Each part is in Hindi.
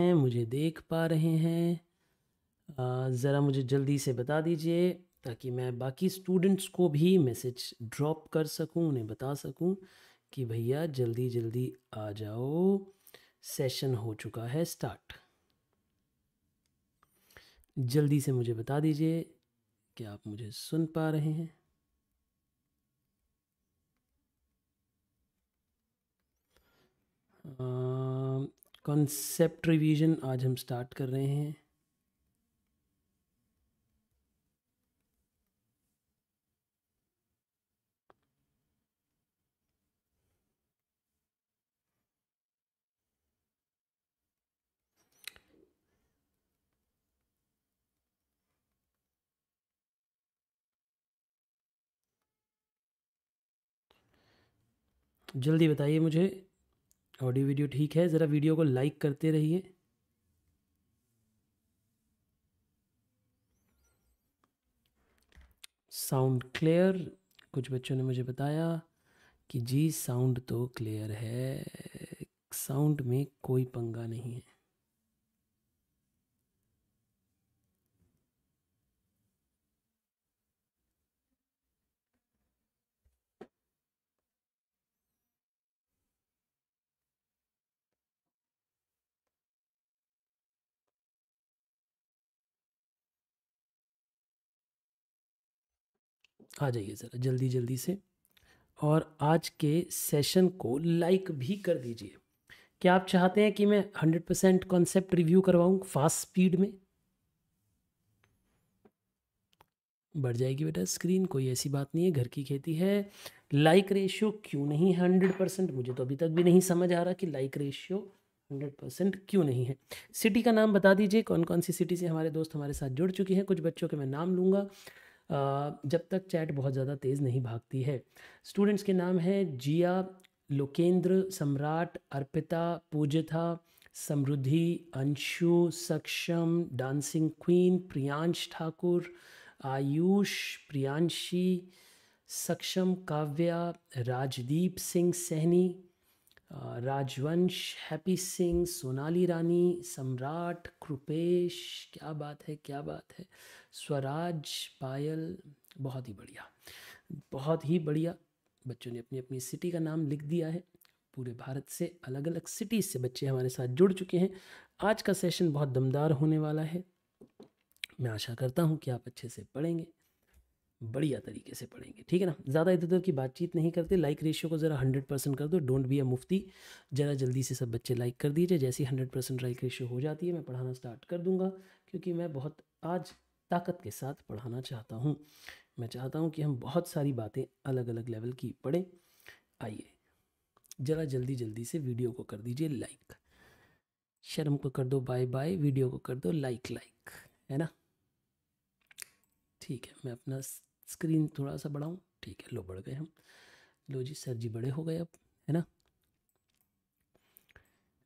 हैं मुझे देख पा रहे हैं ज़रा मुझे जल्दी से बता दीजिए ताकि मैं बाकी स्टूडेंट्स को भी मैसेज ड्रॉप कर सकूं उन्हें बता सकूं कि भैया जल्दी जल्दी आ जाओ सेशन हो चुका है स्टार्ट जल्दी से मुझे बता दीजिए कि आप मुझे सुन पा रहे हैं कॉन्सेप्ट रिवीजन आज हम स्टार्ट कर रहे हैं जल्दी बताइए मुझे ऑडियो वीडियो ठीक है ज़रा वीडियो को लाइक करते रहिए साउंड क्लियर कुछ बच्चों ने मुझे बताया कि जी साउंड तो क्लियर है साउंड में कोई पंगा नहीं है आ जाइए ज़रा जल्दी जल्दी से और आज के सेशन को लाइक भी कर दीजिए क्या आप चाहते हैं कि मैं हंड्रेड परसेंट कॉन्सेप्ट रिव्यू करवाऊँ फास्ट स्पीड में बढ़ जाएगी बेटा स्क्रीन कोई ऐसी बात नहीं है घर की खेती है लाइक रेशियो क्यों नहीं है हंड्रेड परसेंट मुझे तो अभी तक भी नहीं समझ आ रहा कि लाइक रेशियो हंड्रेड परसेंट क्यों नहीं है सिटी का नाम बता दीजिए कौन कौन सी सिटी से हमारे दोस्त हमारे साथ जुड़ चुके हैं कुछ बच्चों के मैं नाम लूँगा जब तक चैट बहुत ज़्यादा तेज़ नहीं भागती है स्टूडेंट्स के नाम हैं जिया लोकेंद्र सम्राट अर्पिता पूजिता समृद्धि अंशु सक्षम डांसिंग क्वीन प्रियांश ठाकुर आयुष प्रियांशी सक्षम काव्या राजदीप सिंह सहनी राजवंश हैप्पी सिंह सोनाली रानी सम्राट कृपेश क्या बात है क्या बात है स्वराज पायल बहुत ही बढ़िया बहुत ही बढ़िया बच्चों ने अपनी अपनी सिटी का नाम लिख दिया है पूरे भारत से अलग अलग सिटीज से बच्चे हमारे साथ जुड़ चुके हैं आज का सेशन बहुत दमदार होने वाला है मैं आशा करता हूँ कि आप अच्छे से पढ़ेंगे बढ़िया तरीके से पढ़ेंगे ठीक है ना ज़्यादा इधर उधर की बातचीत नहीं करते लाइक रेशियो को ज़रा हंड्रेड परसेंट कर दो डोंट बी अ मुफ्ती ज़रा जल्दी से सब बच्चे लाइक कर दीजिए जैसे ही हंड्रेड परसेंट लाइक रेशियो हो जाती है मैं पढ़ाना स्टार्ट कर दूंगा क्योंकि मैं बहुत आज ताकत के साथ पढ़ाना चाहता हूँ मैं चाहता हूँ कि हम बहुत सारी बातें अलग अलग लेवल की पढ़ें आइए ज़रा जल्दी जल्दी से वीडियो को कर दीजिए लाइक शर्म को कर दो बाय बाय वीडियो को कर दो लाइक लाइक है ना ठीक है मैं अपना स्क्रीन थोड़ा सा बढ़ाऊँ ठीक है लो बढ़ गए हम लो जी सर जी बड़े हो गए अब है ना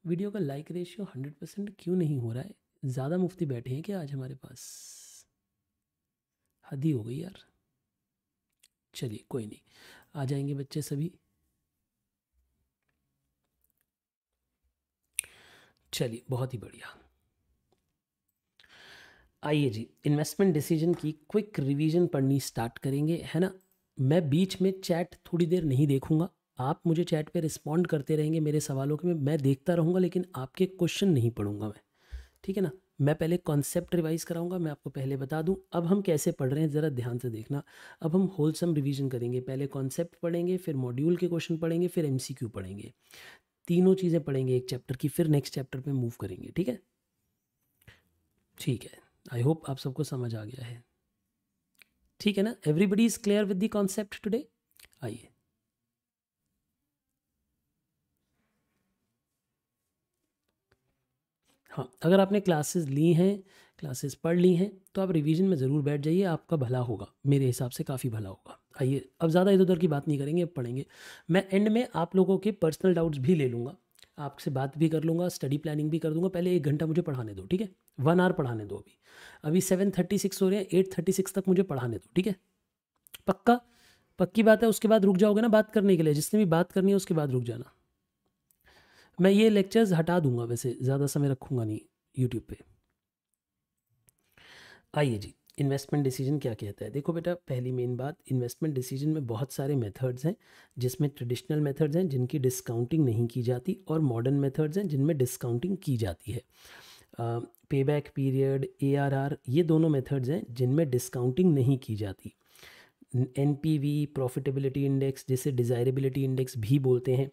वीडियो का लाइक रेशियो हंड्रेड परसेंट क्यों नहीं हो रहा है ज़्यादा मुफ्ती बैठे हैं क्या आज हमारे पास ही हो गई यार चलिए कोई नहीं आ जाएंगे बच्चे सभी चलिए बहुत ही बढ़िया आइए जी इन्वेस्टमेंट डिसीजन की क्विक रिवीजन पढ़नी स्टार्ट करेंगे है ना मैं बीच में चैट थोड़ी देर नहीं देखूंगा आप मुझे चैट पे रिस्पॉन्ड करते रहेंगे मेरे सवालों के में मैं देखता रहूँगा लेकिन आपके क्वेश्चन नहीं पढ़ूंगा मैं ठीक है ना मैं पहले कॉन्सेप्ट रिवाइज़ कराऊंगा मैं आपको पहले बता दूं अब हम कैसे पढ़ रहे हैं ज़रा ध्यान से देखना अब हम होलसम रिवीजन करेंगे पहले कॉन्सेप्ट पढ़ेंगे फिर मॉड्यूल के क्वेश्चन पढ़ेंगे फिर एम पढ़ेंगे तीनों चीज़ें पढ़ेंगे एक चैप्टर की फिर नेक्स्ट चैप्टर पर मूव करेंगे ठीक है ठीक है आई होप आप सबको समझ आ गया है ठीक है ना everybody is clear with the concept today आइए हाँ अगर आपने क्लासेस ली हैं क्लासेस पढ़ ली हैं तो आप रिवीजन में ज़रूर बैठ जाइए आपका भला होगा मेरे हिसाब से काफ़ी भला होगा आइए अब ज़्यादा इधर उधर की बात नहीं करेंगे अब पढ़ेंगे मैं एंड में आप लोगों के पर्सनल डाउट्स भी ले लूँगा आपसे बात भी कर लूँगा स्टडी प्लानिंग भी कर दूँगा पहले एक घंटा मुझे पढ़ाने दो ठीक है वन आवर पढ़ाने दो अभी अभी सेवन थर्टी सिक्स हो रहे हैं एट थर्टी सिक्स तक मुझे पढ़ाने दो ठीक है पक्का पक्की बात है उसके बाद रुक जाओगे ना बात करने के लिए जिसने भी बात करनी है उसके बाद रुक जाना मैं ये लेक्चर्स हटा दूंगा वैसे ज़्यादा समय रखूँगा नहीं यूट्यूब पे आइए जी इन्वेस्टमेंट डिसीजन क्या कहता है देखो बेटा पहली मेन बात इन्वेस्टमेंट डिसीजन में बहुत सारे मेथड्स हैं जिसमें ट्रेडिशनल मेथड्स हैं जिनकी डिस्काउंटिंग नहीं की जाती और मॉडर्न मेथड्स हैं जिनमें डिस्काउंटिंग की जाती है pay back period A R R ये दोनों मेथड्स हैं जिनमें डिस्काउंटिंग नहीं की जाती N P V profitability index जिसे डिज़ायरेबिलिटी इंडेक्स भी बोलते हैं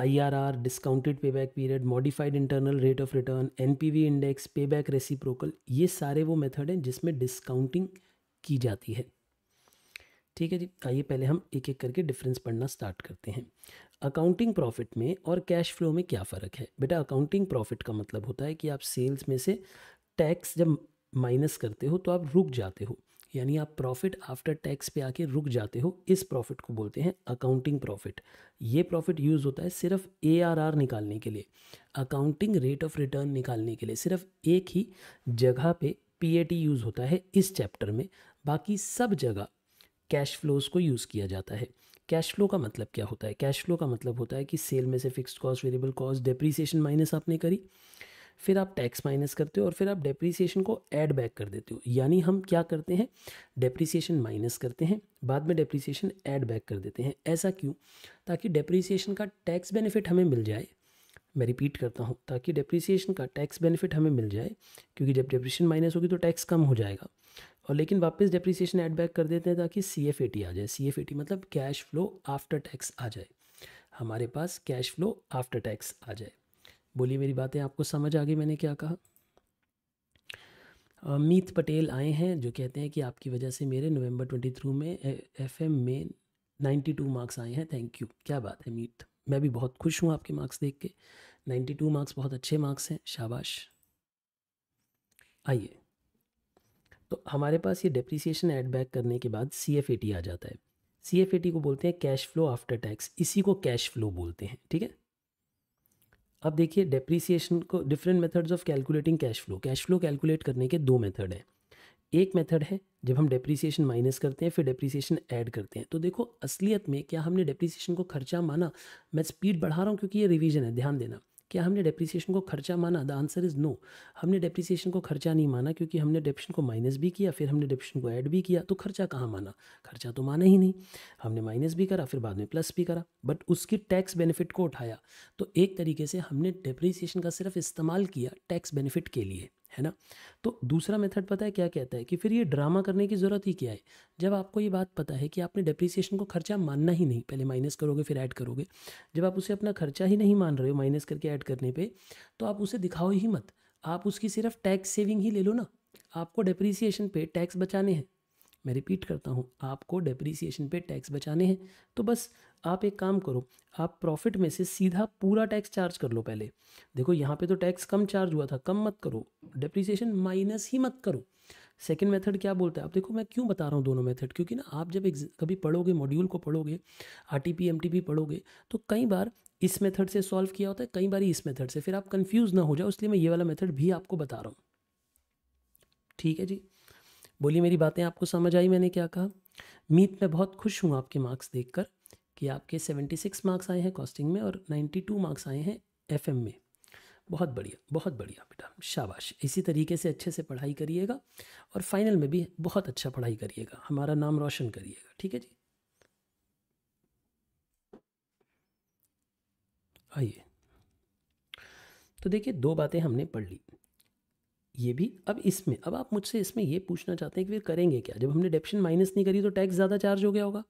IRR, discounted pay back period modified internal rate of return N index pay back प्रोकल ये सारे वो मेथड हैं जिसमें डिस्काउंटिंग की जाती है ठीक है जी आइए पहले हम एक एक करके डिफरेंस पढ़ना स्टार्ट करते हैं अकाउंटिंग प्रॉफिट में और कैश फ्लो में क्या फ़र्क है बेटा अकाउंटिंग प्रॉफिट का मतलब होता है कि आप सेल्स में से टैक्स जब माइनस करते हो तो आप रुक जाते हो यानी आप प्रॉफिट आफ्टर टैक्स पे आके रुक जाते हो इस प्रॉफिट को बोलते हैं अकाउंटिंग प्रॉफिट ये प्रॉफिट यूज़ होता है सिर्फ ए निकालने के लिए अकाउंटिंग रेट ऑफ रिटर्न निकालने के लिए सिर्फ एक ही जगह पे पी यूज़ होता है इस चैप्टर में बाकी सब जगह कैश फ्लोज को यूज़ किया जाता है कैश फ्लो का मतलब क्या होता है कैश फ्लो का मतलब होता है कि सेल में से fixed cost variable cost depreciation minus आपने करी फिर आप टैक्स माइनस करते हो और फिर आप डेप्रीसीशन को ऐड बैक कर देते हो यानी हम क्या करते हैं डेप्रीसीशन माइनस करते हैं बाद में डेप्रीसीशन ऐड बैक कर देते हैं ऐसा क्यों ताकि डेप्रीसीशन का टैक्स बेनिफिट हमें मिल जाए मैं रिपीट करता हूँ ताकि डेप्रिसिएशन का टैक्स बेनिफिट हमें मिल जाए क्योंकि जब डेप्रिसिएशन माइनस होगी तो टैक्स कम हो जाएगा और लेकिन वापस डेप्रिसिएशन ऐड बैक कर देते हैं ताकि सी एफ ए टी आ जाए सी एफ ए टी मतलब कैश फ्लो आफ्टर टैक्स आ जाए हमारे पास कैश फ्लो आफ्टर टैक्स आ जाए बोलिए मेरी बातें आपको समझ आ गई मैंने क्या कहा मीत पटेल आए हैं जो कहते हैं कि आपकी वजह से मेरे नवंबर थ्रू में एम में नाइन्टी टू मार्क्स आए हैं थैंक यू क्या बात है मीत मैं भी बहुत खुश हूँ आपके मार्क्स देख के नाइन्टी टू मार्क्स बहुत अच्छे मार्क्स हैं शाबाश आइए तो हमारे पास ये डेप्रिसिएशन ऐड बैक करने के बाद सी आ जाता है सी को बोलते हैं कैश फ्लो आफ्टर टैक्स इसी को कैश फ्लो बोलते हैं ठीक है अब देखिए डेप्रीसिएशन को different methods of calculating cash flow cash flow calculate करने के दो मेथड हैं एक मेथड है जब हम डेप्रीसिएशन माइनस करते हैं फिर डेप्रीसिएशन ऐड करते हैं तो देखो असलियत में क्या हमने डेप्रीसिएशन को खर्चा माना मैं स्पीड बढ़ा रहा हूँ क्योंकि ये रिवीजन है ध्यान देना क्या हमने डेप्रिसिएशन को खर्चा माना द आंसर इज़ नो हमने डेप्रिसिएशन को खर्चा नहीं माना क्योंकि हमने डेप्शन को माइनस भी किया फिर हमने डेप्शन को ऐड भी किया तो खर्चा कहाँ माना खर्चा तो माना ही नहीं हमने माइनस भी करा फिर बाद में प्लस भी करा बट उसकी टैक्स बेनिफिट को उठाया तो एक तरीके से हमने डेप्रिसिएशन का सिर्फ इस्तेमाल किया टैक्स बेनिफिट के लिए है ना तो दूसरा मेथड पता है क्या कहता है कि फिर ये ड्रामा करने की ज़रूरत ही क्या है जब आपको ये बात पता है कि आपने डेप्रिसिएशन को खर्चा मानना ही नहीं पहले माइनस करोगे फिर ऐड करोगे जब आप उसे अपना खर्चा ही नहीं मान रहे हो माइनस करके ऐड करने पर तो आप उसे दिखाओ ही मत आप उसकी सिर्फ टैक्स सेविंग ही ले लो ना आपको डेप्रिसिएशन पे टैक्स बचाने हैं मैं रिपीट करता हूँ आपको डेप्रिसिएशन पे टैक्स बचाने हैं तो बस आप एक काम करो आप प्रॉफिट में से सीधा पूरा टैक्स चार्ज कर लो पहले देखो यहाँ पे तो टैक्स कम चार्ज हुआ था कम मत करो डिप्रिसिएशन माइनस ही मत करो सेकेंड मेथड क्या बोलता है आप देखो मैं क्यों बता रहा हूँ दोनों मेथड क्योंकि ना आप जब कभी पढ़ोगे मॉड्यूल को पढ़ोगे R T P M T P पढ़ोगे तो कई बार इस मेथड से सॉल्व किया होता है कई बार इस मेथड से फिर आप कंफ्यूज ना हो जाओ इसलिए मैं ये वाला मेथड भी आपको बता रहा हूँ ठीक है जी बोलिए मेरी बातें आपको समझ आई मैंने क्या कहा मीत मैं बहुत खुश हूँ आपके मार्क्स देखकर कि आपके 76 मार्क्स आए हैं कॉस्टिंग में और 92 मार्क्स आए हैं एम में बहुत बढ़िया बहुत बढ़िया बेटा शाबाश इसी तरीके से अच्छे से पढ़ाई करिएगा और फाइनल में भी बहुत अच्छा पढ़ाई करिएगा हमारा नाम रोशन करिएगा ठीक है जी आइए तो देखिए दो बातें हमने पढ़ ली ये भी अब इसमें अब आप मुझसे इसमें ये पूछना चाहते हैं कि फिर करेंगे क्या जब हमने डेप्शन माइनस नहीं करी तो टैक्स ज़्यादा चार्ज हो गया होगा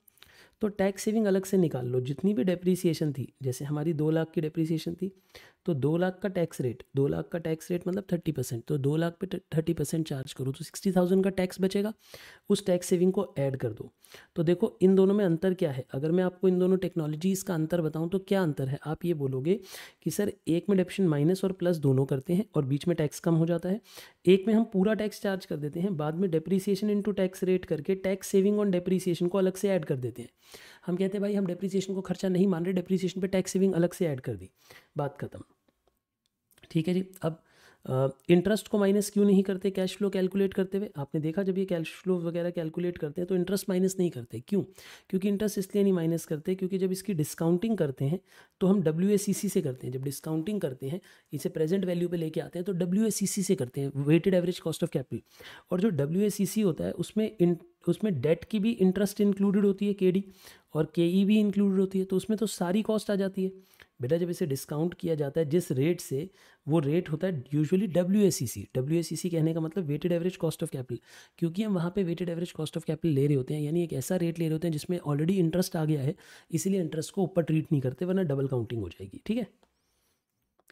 तो टैक्स सेविंग अलग से निकाल लो जितनी भी डेप्रिसिएशन थी जैसे हमारी दो लाख की डेप्रिसिएशन थी तो दो लाख का टैक्स रेट दो लाख का टैक्स रेट मतलब थर्टी परसेंट तो दो लाख पे थर्टी परसेंट चार्ज करो तो सिक्सटी थाउजेंड का टैक्स बचेगा उस टैक्स सेविंग को ऐड कर दो तो देखो इन दोनों में अंतर क्या है अगर मैं आपको इन दोनों टेक्नोलॉजीज़ का अंतर बताऊँ तो क्या अंतर है आप ये बोलोगे कि सर एक में डेप्शन माइनस और प्लस दोनों करते हैं और बीच में टैक्स कम हो जाता है एक में हम पूरा टैक्स चार्ज कर देते हैं बाद में डेप्रीसिएशन इंटू टैक्स रेट करके टैक्स सेविंग ऑन डेप्रीसिएशन को अलग से ऐड कर देते हैं हम कहते हैं भाई हम डेप्रीसिएशन को खर्चा नहीं मान रहे डेप्रीसिएशन पे टैक्स सेविंग अलग से ऐड कर दी बात खत्म ठीक है जी अब इंटरेस्ट को माइनस क्यों नहीं करते कैश फ्लो कैलकुलेट करते हुए आपने देखा जब ये कैश फ्लो वगैरह कैलकुलेट करते हैं तो इंटरेस्ट माइनस नहीं करते क्यों क्योंकि इंटरेस्ट इसलिए नहीं माइनस करते क्योंकि जब इसकी डिस्काउंटिंग करते हैं तो हम डब्ल्यू से करते हैं जब डिस्काउंटिंग करते हैं इसे प्रेजेंट वैल्यू पर लेके आते हैं तो डब्ल्यू से करते हैं weighted average cost of capital और जो डब्ल्यू होता है उसमें इन उसमें डेट की भी इंटरेस्ट इंक्लूडेड होती है के और के e भी इंक्लूडेड होती है तो उसमें तो सारी कॉस्ट आ जाती है बेटा जब इसे डिस्काउंट किया जाता है जिस रेट से वो रेट होता है usually W S C W S C कहने का मतलब weighted average cost of capital क्योंकि हम वहाँ पे weighted average cost of capital ले रहे होते हैं यानी एक ऐसा रेट ले रहे होते हैं जिसमें ऑलरेडी इंटरेस्ट आ गया है इसीलिए इंटरेस्ट को ऊपर ट्रीट नहीं करते वरना डबल काउंटिंग हो जाएगी ठीक है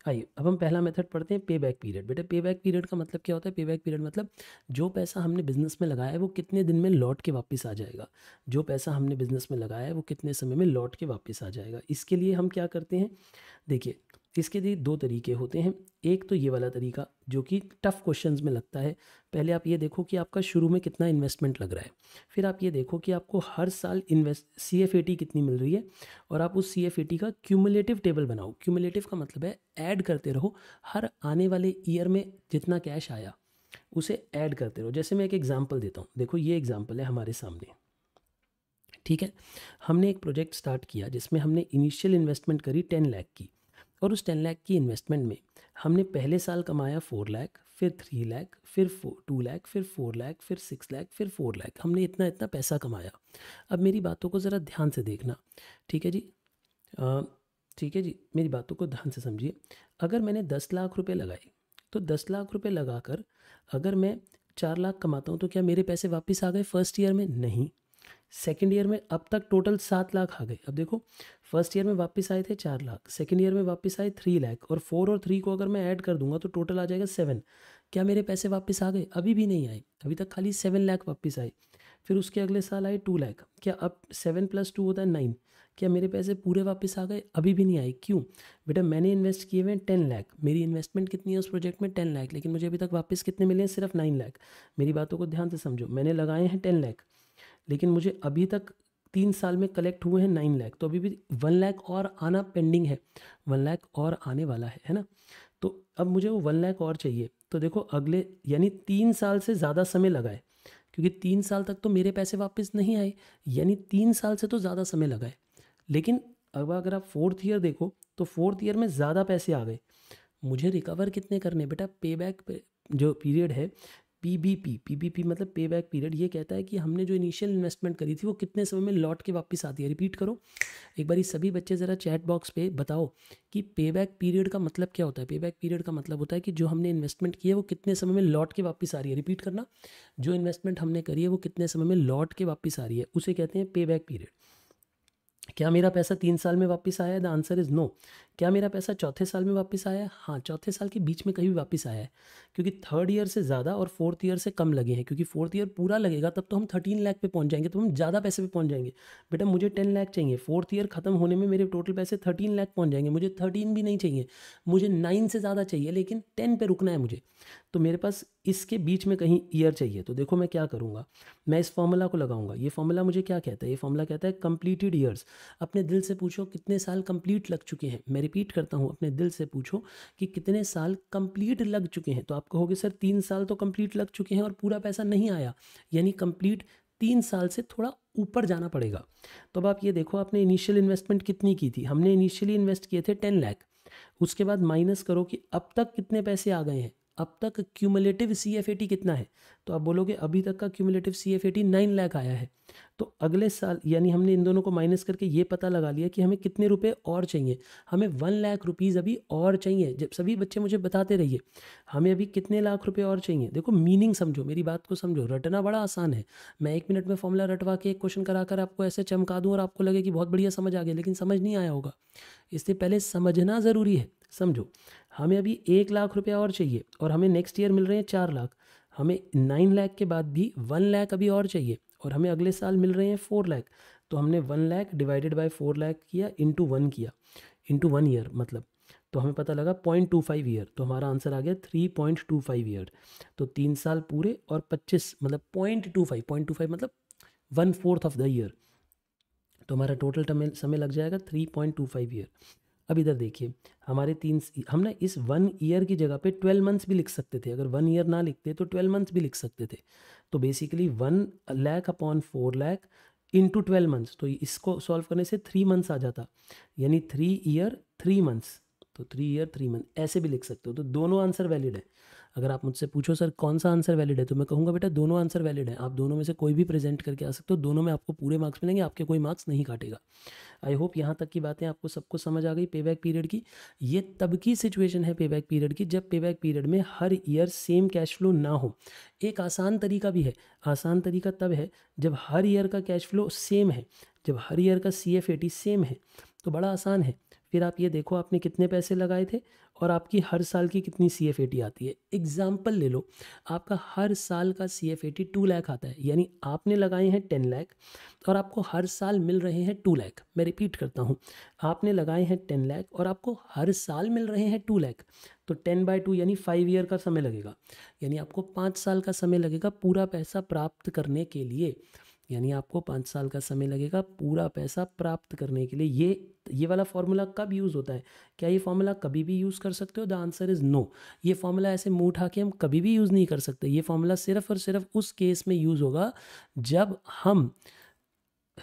आइए अब हम पहला मेथड पढ़ते हैं पे बैक पीरियड बेटा पे बैक पीरियड का मतलब क्या होता है पे बैक पीरियड मतलब जो पैसा हमने बिजनेस में लगाया है वो कितने दिन में लौट के वापस आ जाएगा जो पैसा हमने बिजनेस में लगाया है वो कितने समय में लौट के वापस आ जाएगा इसके लिए हम क्या करते हैं देखिए इसके लिए दो तरीके होते हैं एक तो ये वाला तरीका जो कि टफ़ क्वेश्चंस में लगता है पहले आप ये देखो कि आपका शुरू में कितना इन्वेस्टमेंट लग रहा है फिर आप ये देखो कि आपको हर साल इन्वेस्ट सी एफ कितनी मिल रही है और आप उस सी एफ का क्यूमुलेटिव टेबल बनाओ क्यूमुलेटिव का मतलब है ऐड करते रहो हर आने वाले ईयर में जितना कैश आया उसे ऐड करते रहो जैसे मैं एक एग्ज़ाम्पल देता हूँ देखो ये एग्ज़ाम्पल है हमारे सामने ठीक है हमने एक प्रोजेक्ट स्टार्ट किया जिसमें हमने इनिशियल इन्वेस्टमेंट करी टेन लाख की और उस टेन लैख की इन्वेस्टमेंट में हमने पहले साल कमाया फोर लैख फिर थ्री लैख फिर फोर टू लैख फिर फोर लैख फिर सिक्स लैख फिर फोर लैख हमने इतना इतना पैसा कमाया अब मेरी बातों को ज़रा ध्यान से देखना ठीक है जी ठीक है जी मेरी बातों को ध्यान से समझिए अगर मैंने दस लाख रुपये लगाए तो दस लाख रुपये लगा अगर मैं चार लाख कमाता हूँ तो क्या मेरे पैसे वापस आ गए फर्स्ट ईयर में नहीं सेकेंड ईयर में अब तक टोटल सात लाख आ गए अब देखो फर्स्ट ईयर में वापस आए थे चार लाख सेकेंड ईयर में वापस आए थ्री लाख और फोर और थ्री को अगर मैं ऐड कर दूंगा तो टोटल आ जाएगा सेवन क्या मेरे पैसे वापस आ गए अभी भी नहीं आए अभी तक खाली सेवन लाख वापस आए फिर उसके अगले साल आए टू लाख क्या अब सेवन प्लस टू होता है नाइन क्या मेरे पैसे पूरे वापस आ गए अभी भी नहीं आए क्यों बेटा मैंने इन्वेस्ट किए हुए हैं टेन लाख मेरी इन्वेस्टमेंट कितनी है उस प्रोजेक्ट में टेन लाख लेकिन मुझे अभी तक वापस कितने मिले हैं सिर्फ नाइन लाख मेरी बातों को ध्यान से समझो मैंने लगाए हैं टेन लाख लेकिन मुझे अभी तक तीन साल में कलेक्ट हुए हैं नाइन लाख तो अभी भी वन लाख और आना पेंडिंग है वन लाख और आने वाला है है ना तो अब मुझे वो वन लाख और चाहिए तो देखो अगले यानी तीन साल से ज़्यादा समय लगाए क्योंकि तीन साल तक तो मेरे पैसे वापस नहीं आए यानी तीन साल से तो ज़्यादा समय लगाए लेकिन अब अगर आप फोर्थ ईयर देखो तो फोर्थ ईयर में ज़्यादा पैसे आ गए मुझे रिकवर कितने करने बेटा पे बैक पे जो पीरियड है पीबीपी पीबीपी मतलब पे बैक पीरियड ये कहता है कि हमने जो इनिशियल इन्वेस्टमेंट करी थी वो कितने समय में लौट के वापस आती है रिपीट करो एक बार सभी बच्चे ज़रा चैट बॉक्स पे बताओ कि पे बैक पीरियड का मतलब क्या होता है पे बैक पीरियड का मतलब होता है कि जो हमने इन्वेस्टमेंट किया है वो कितने समय में लौट के वापस आ रही है रिपीट करना जो इन्वेस्टमेंट हमने करी है वो कितने समय में लौट के वापस आ रही है उसे कहते हैं पे बैक पीरियड क्या मेरा पैसा तीन साल में वापस आया द आंसर इज़ नो क्या मेरा पैसा चौथे साल में वापस आया हाँ चौथे साल के बीच में कहीं भी वापस आया है क्योंकि थर्ड ईयर से ज़्यादा और फोर्थ ईयर से कम लगे हैं क्योंकि फोर्थ ईयर पूरा लगेगा तब तो हम थर्टीन लाख पे पहुंच जाएंगे तो हम ज़्यादा पैसे पे पहुंच जाएंगे बेटा मुझे टेन लाख चाहिए फोर्थ ईयर खत्म होने में मेरे टोटल पैसे थर्टीन लाख पहुँच जाएंगे मुझे थर्टीन भी नहीं चाहिए मुझे नाइन से ज़्यादा चाहिए लेकिन टेन पर रुकना है मुझे तो मेरे पास इसके बीच में कहीं ईयर चाहिए तो देखो मैं क्या करूँगा मैं इस फॉर्मूला को लगाऊंगा ये फॉर्मूला मुझे क्या कहता है ये फॉर्मूला कहता है कंप्लीटेड ईयर्स अपने दिल से पूछो कितने साल कंप्लीट लग चुके हैं रिपीट करता हूँ अपने दिल से पूछो कि कितने साल कंप्लीट लग चुके हैं तो आप कहोगे सर तीन साल तो कंप्लीट लग चुके हैं और पूरा पैसा नहीं आया यानी कंप्लीट तीन साल से थोड़ा ऊपर जाना पड़ेगा तो अब आप ये देखो आपने इनिशियल इन्वेस्टमेंट कितनी की थी हमने इनिशियली इन्वेस्ट किए थे टेन लैख उसके बाद माइनस करो कि अब तक कितने पैसे आ गए हैं अब तक cumulative C F A T कितना है तो आप बोलोगे अभी तक का cumulative C F A T nine lakh आया है तो अगले साल यानी हमने इन दोनों को माइनस करके ये पता लगा लिया कि हमें कितने रुपए और चाहिए हमें वन लाख रुपीज़ अभी और चाहिए जब सभी बच्चे मुझे बताते रहिए हमें अभी कितने लाख रुपये और चाहिए देखो मीनिंग समझो मेरी बात को समझो रटना बड़ा आसान है मैं एक मिनट में फॉर्मूला रटवा के एक क्वेश्चन करा कर आपको ऐसे चमका दूँ और आपको लगे कि बहुत बढ़िया समझ आ गया लेकिन समझ नहीं आया होगा इससे पहले समझना ज़रूरी है समझो हमें अभी एक लाख रुपया और चाहिए और हमें नेक्स्ट ईयर मिल रहे हैं चार लाख हमें नाइन लाख के बाद भी वन लाख अभी और चाहिए और हमें अगले साल मिल रहे हैं फोर लाख तो हमने one lakh divided by four lakh किया इंटू वन किया इंटू वन ईयर मतलब तो हमें पता लगा पॉइंट टू फाइव ईयर तो हमारा आंसर आ गया three point two five year तो तीन साल पूरे और पच्चीस मतलब point two five point two five मतलब one fourth of the year तो हमारा टोटल समय लग जाएगा three point two five year अब इधर देखिए हमारे तीन हम ना इस वन ईयर की जगह पे ट्वेल्व मंथ्स भी लिख सकते थे अगर वन ईयर ना लिखते तो ट्वेल्व मंथ्स भी लिख सकते थे तो basically one lakh upon four lakh into twelve months तो इसको सॉल्व करने से थ्री मंथ्स आ जाता यानी थ्री ईयर थ्री मंथ्स तो थ्री ईयर थ्री मंथ ऐसे भी लिख सकते हो तो दोनों आंसर वैलिड है अगर आप मुझसे पूछो सर कौन सा आंसर वैलिड है तो मैं कहूँगा बेटा दोनों आंसर वैलिड है आप दोनों में से कोई भी प्रेजेंट करके आ सकते हो दोनों में आपको पूरे मार्क्स मिलेंगे आपके कोई मार्क्स नहीं काटेगा आई होप यहाँ तक की बातें आपको सबको समझ आ गई पे बैक पीरियड की ये तब की सिचुएशन है पे पीरियड की जब पे बैक पीरियड में हर ईयर सेम कैश फ्लो ना हो एक आसान तरीका भी है आसान तरीका तब है जब हर ईयर का कैश फ्लो सेम है जब हर ईयर का सी एफ सेम है तो बड़ा आसान है फिर आप ये देखो आपने कितने पैसे लगाए थे और आपकी हर साल की कितनी सी एफ आती है एग्जाम्पल ले लो आपका हर साल का C F A T two lakh आता है यानी आपने लगाए हैं टेन लैख और आपको हर साल मिल रहे हैं टू लैख मैं रिपीट करता हूँ आपने लगाए हैं टेन लैख और आपको हर साल मिल रहे हैं टू लैख तो टेन बाय टू यानी फाइव ईयर का समय लगेगा यानी आपको पाँच साल का समय लगेगा पूरा पैसा प्राप्त करने के लिए यानी आपको पाँच साल का समय लगेगा पूरा पैसा प्राप्त करने के लिए ये ये वाला फार्मूला कब यूज़ होता है क्या ये फार्मूला कभी भी यूज़ कर सकते हो द आंसर इज़ नो ये फार्मूला ऐसे मुँह उठा के हम कभी भी यूज़ नहीं कर सकते ये फार्मूला सिर्फ और सिर्फ उस केस में यूज़ होगा जब हम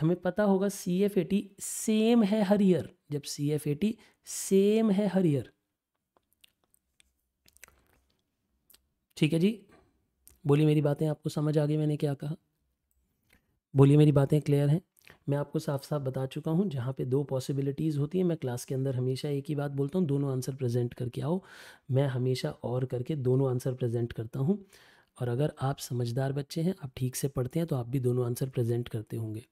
हमें पता होगा C F A T same है हर ईयर जब C F A T same है हर ईयर ठीक है जी बोलिए मेरी बातें आपको समझ आ गई मैंने क्या कहा बोलिए मेरी बातें क्लियर हैं मैं आपको साफ साफ बता चुका हूँ जहाँ पे दो पॉसिबिलिटीज़ होती है मैं क्लास के अंदर हमेशा एक ही बात बोलता हूँ दोनों आंसर प्रेजेंट करके आओ मैं हमेशा और करके दोनों आंसर प्रेजेंट करता हूँ और अगर आप समझदार बच्चे हैं आप ठीक से पढ़ते हैं तो आप भी दोनों आंसर प्रेजेंट करते होंगे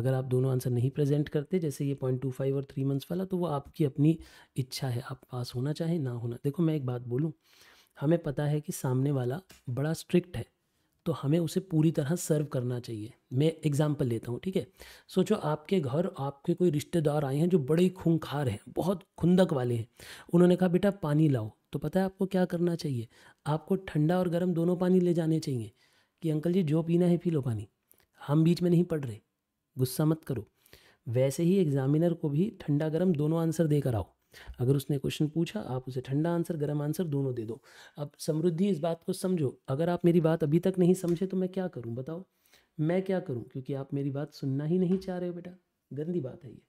अगर आप दोनों आंसर नहीं प्रेजेंट करते जैसे ये पॉइंट टू फाइव और थ्री मंथ्स वाला तो वो आपकी अपनी इच्छा है आप पास होना चाहे ना होना देखो मैं एक बात बोलूँ हमें पता है कि सामने वाला बड़ा स्ट्रिक्ट है तो हमें उसे पूरी तरह सर्व करना चाहिए मैं एग्जाम्पल लेता हूँ ठीक है सोचो आपके घर आपके कोई रिश्तेदार आए हैं जो बड़े ही खूंखार हैं बहुत खुंदक वाले हैं उन्होंने कहा बेटा पानी लाओ तो पता है आपको क्या करना चाहिए आपको ठंडा और गर्म दोनों पानी ले जाने चाहिए कि अंकल जी जो पीना है पी लो पानी हम बीच में नहीं पढ़ रहे गुस्सा मत करो वैसे ही एग्जामिनर को भी ठंडा गर्म दोनों आंसर देकर आओ अगर उसने क्वेश्चन पूछा आप उसे ठंडा आंसर गर्म आंसर दोनों दे दो अब समृद्धि इस बात को समझो अगर आप मेरी बात अभी तक नहीं समझे तो मैं क्या करूँ बताओ मैं क्या करूँ क्योंकि आप मेरी बात सुनना ही नहीं चाह रहे हो बेटा गंदी बात है ये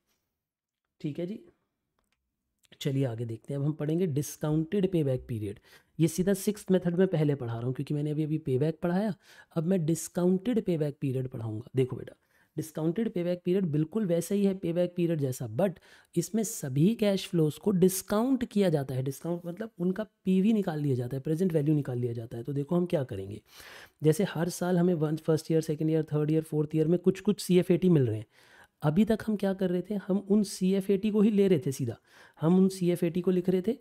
ठीक है जी चलिए आगे देखते हैं अब हम पढ़ेंगे डिस्काउंटेड पे बैक पीरियड ये सीधा सिक्स मेथड में पहले पढ़ा रहा हूँ क्योंकि मैंने अभी अभी पे बैक पढ़ाया अब मैं डिस्काउंटेड पे बैक पीरियड पढ़ाऊंगा देखो बेटा डिस्काउंटेड पे बैक पीरियड बिल्कुल वैसे ही है पेबैक पीरियड जैसा बट इसमें सभी कैश फ्लोज को डिस्काउंट किया जाता है डिस्काउंट मतलब उनका वी निकाल लिया जाता है प्रेजेंट वैल्यू निकाल लिया जाता है तो देखो हम क्या करेंगे जैसे हर साल हमें one first year second year third year fourth year में कुछ कुछ सी मिल रहे हैं अभी तक हम क्या कर रहे थे हम उन सी एफ ए टी को ही ले रहे थे सीधा हम उन सी एफ ए टी को लिख रहे थे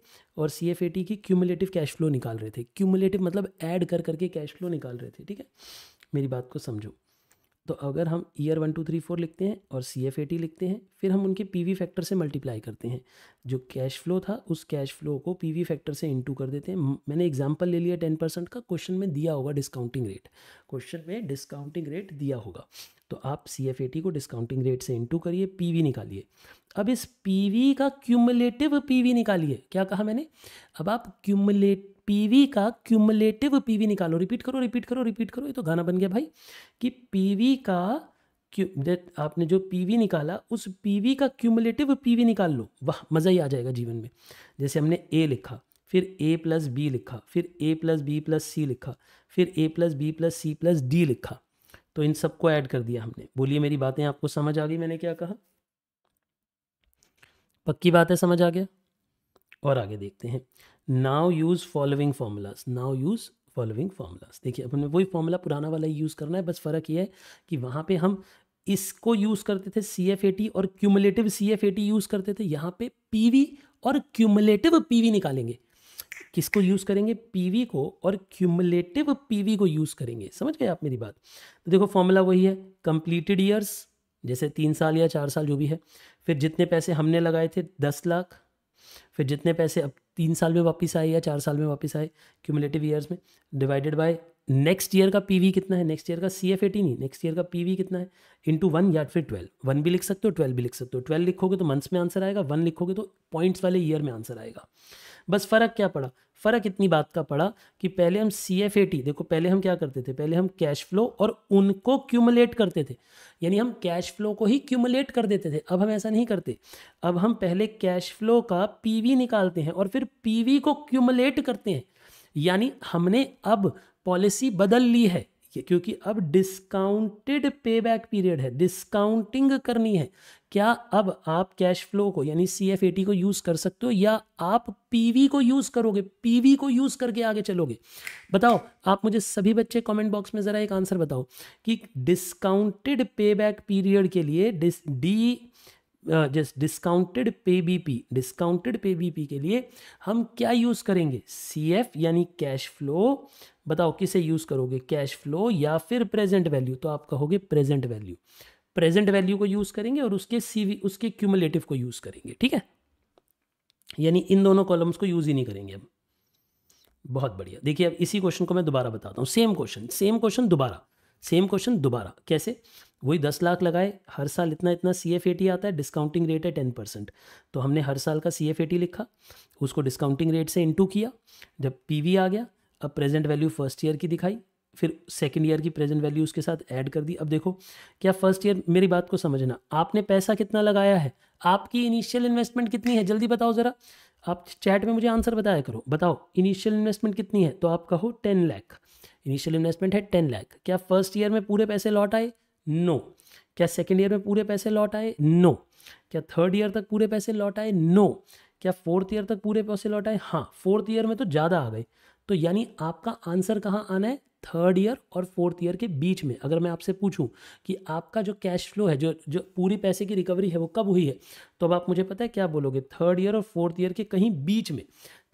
और सी एफ ए टी की क्यूमुलेटिव कैश फ्लो निकाल रहे थे क्यूमुलेटिव मतलब ऐड कर करके कैश फ्लो निकाल रहे थे ठीक है मेरी बात को समझो तो अगर हम year one two three four लिखते हैं और सी एफ एटी लिखते हैं फिर हम उनके पी वी फैक्टर से मल्टीप्लाई करते हैं जो कैश फ्लो था उस कैश फ्लो को पी वी फैक्टर से इंटू कर देते हैं मैंने एग्जाम्पल ले लिया टेन परसेंट का क्वेश्चन में दिया होगा डिस्काउंटिंग रेट क्वेश्चन में डिस्काउंटिंग रेट दिया होगा तो आप सी एफ एटी को डिस्काउंटिंग रेट से इंटू करिए पी वी निकालिए अब इस पी वी का क्यूमुलेटिव पी वी निकालिए क्या कहा मैंने अब आप क्यूमुलेट पीवी का क्यूमुलेटिव पीवी निकालो रिपीट करो रिपीट करो रिपीट करो ये तो गाना बन गया भाई कि पीवी का आपने जो पीवी निकाला उस पीवी का क्यूमुलेटिव पीवी निकाल लो वाह मज़ा ही आ जाएगा जीवन में जैसे हमने ए लिखा फिर ए प्लस बी लिखा फिर A plus B plus C लिखा फिर A plus B plus C plus D लिखा तो इन सबको ऐड कर दिया हमने बोलिए मेरी बातें आपको समझ आ गई मैंने क्या कहा पक्की बात है समझ आ गया और आगे देखते हैं now use following formulas now use following formulas देखिए अपन हमें वही फार्मूला पुराना वाला ही यूज़ करना है बस फ़र्क ये है कि वहाँ पे हम इसको यूज़ करते थे सी एफ ए टी और cumulative C F A T use करते थे यहाँ पे पी वी और क्यूमुलेटिव पी वी निकालेंगे किसको यूज़ करेंगे पी वी को और क्यूमुलेटिव पी वी को यूज़ करेंगे समझ गए आप मेरी बात तो देखो फॉर्मूला वही है कंप्लीटेड ईयर्स जैसे तीन साल या चार साल जो भी है फिर जितने पैसे हमने लगाए थे दस लाख फिर जितने पैसे अब तीन साल में वापस आए या चार साल में वापस आए क्यूमुलेटिव ईयर्स में डिवाइडेड बाय नेक्स्ट ईयर का पीवी कितना है नेक्स्ट ईयर का सी एफ एटीन ही नेक्स्ट ईयर का पीवी कितना है इंटू वन या फिर ट्वेल्व वन भी लिख सकते हो ट्वेल्व भी लिख सकते हो ट्वेल्व लिखोगे तो मंथ्स में आंसर आएगा वन लिखोगे तो पॉइंट्स वाले ईयर में आंसर आएगा बस फर्क क्या पड़ा फ़र्क इतनी बात का पड़ा कि पहले हम सी एफ ए टी देखो पहले हम क्या करते थे पहले हम कैश फ्लो और उनको क्यूमुलेट करते थे यानी हम कैश फ्लो को ही क्यूमुलेट कर देते थे अब हम ऐसा नहीं करते अब हम पहले कैश फ्लो का पी वी निकालते हैं और फिर पी वी को क्यूमुलेट करते हैं यानी हमने अब पॉलिसी बदल ली है क्योंकि अब डिस्काउंटेड पे बैक पीरियड है डिस्काउंटिंग करनी है क्या अब आप कैश फ्लो को यानी सी एफ को यूज़ कर सकते हो या आप पीवी को यूज़ करोगे पीवी को यूज़ करके आगे चलोगे बताओ आप मुझे सभी बच्चे कमेंट बॉक्स में ज़रा एक आंसर बताओ कि डिस्काउंटेड पे बैक पीरियड के लिए डिस D just discounted pay B P discounted pay B P के लिए हम क्या यूज़ करेंगे सी एफ यानी कैश फ्लो बताओ किसे यूज़ करोगे कैश फ्लो या फिर प्रेजेंट वैल्यू तो आप कहोगे प्रेजेंट वैल्यू प्रेजेंट वैल्यू को यूज़ करेंगे और उसके सी उसके क्यूमुलेटिव को यूज़ करेंगे ठीक है यानी इन दोनों कॉलम्स को यूज़ ही नहीं करेंगे हम बहुत बढ़िया देखिए अब इसी क्वेश्चन को मैं दोबारा बताता हूँ सेम क्वेश्चन सेम क्वेश्चन दोबारा सेम क्वेश्चन दोबारा कैसे वही दस लाख लगाए हर साल इतना इतना सी एफ ए टी आता है डिस्काउंटिंग रेट है टेन परसेंट तो हमने हर साल का सी एफ ए टी लिखा उसको डिस्काउंटिंग रेट से इंटू किया जब पी वी आ गया अब प्रेजेंट वैल्यू फर्स्ट ईयर की दिखाई फिर सेकेंड ईयर की प्रेजेंट वैल्यू उसके साथ ऐड कर दी अब देखो क्या फर्स्ट ईयर मेरी बात को समझना आपने पैसा कितना लगाया है आपकी इनिशियल इन्वेस्टमेंट कितनी है जल्दी बताओ ज़रा आप चैट में मुझे आंसर बताया करो बताओ इनिशियल इन्वेस्टमेंट कितनी है तो आप कहो टेन लैख इनिशियल इन्वेस्टमेंट है टेन लैख क्या फर्स्ट ईयर में पूरे पैसे लौट आए नो क्या सेकेंड ईयर में पूरे पैसे लौट आए नो क्या थर्ड ईयर तक पूरे पैसे लौट आए नो क्या फोर्थ ईयर तक पूरे पैसे लौट आए हाँ फोर्थ ईयर में तो ज़्यादा आ गए तो यानी आपका आंसर कहाँ आना है थर्ड ईयर और फोर्थ ईयर के बीच में अगर मैं आपसे पूछूं कि आपका जो कैश फ्लो है जो जो पूरी पैसे की रिकवरी है वो कब हुई है तो अब आप मुझे पता है क्या बोलोगे थर्ड ईयर और फोर्थ ईयर के कहीं बीच में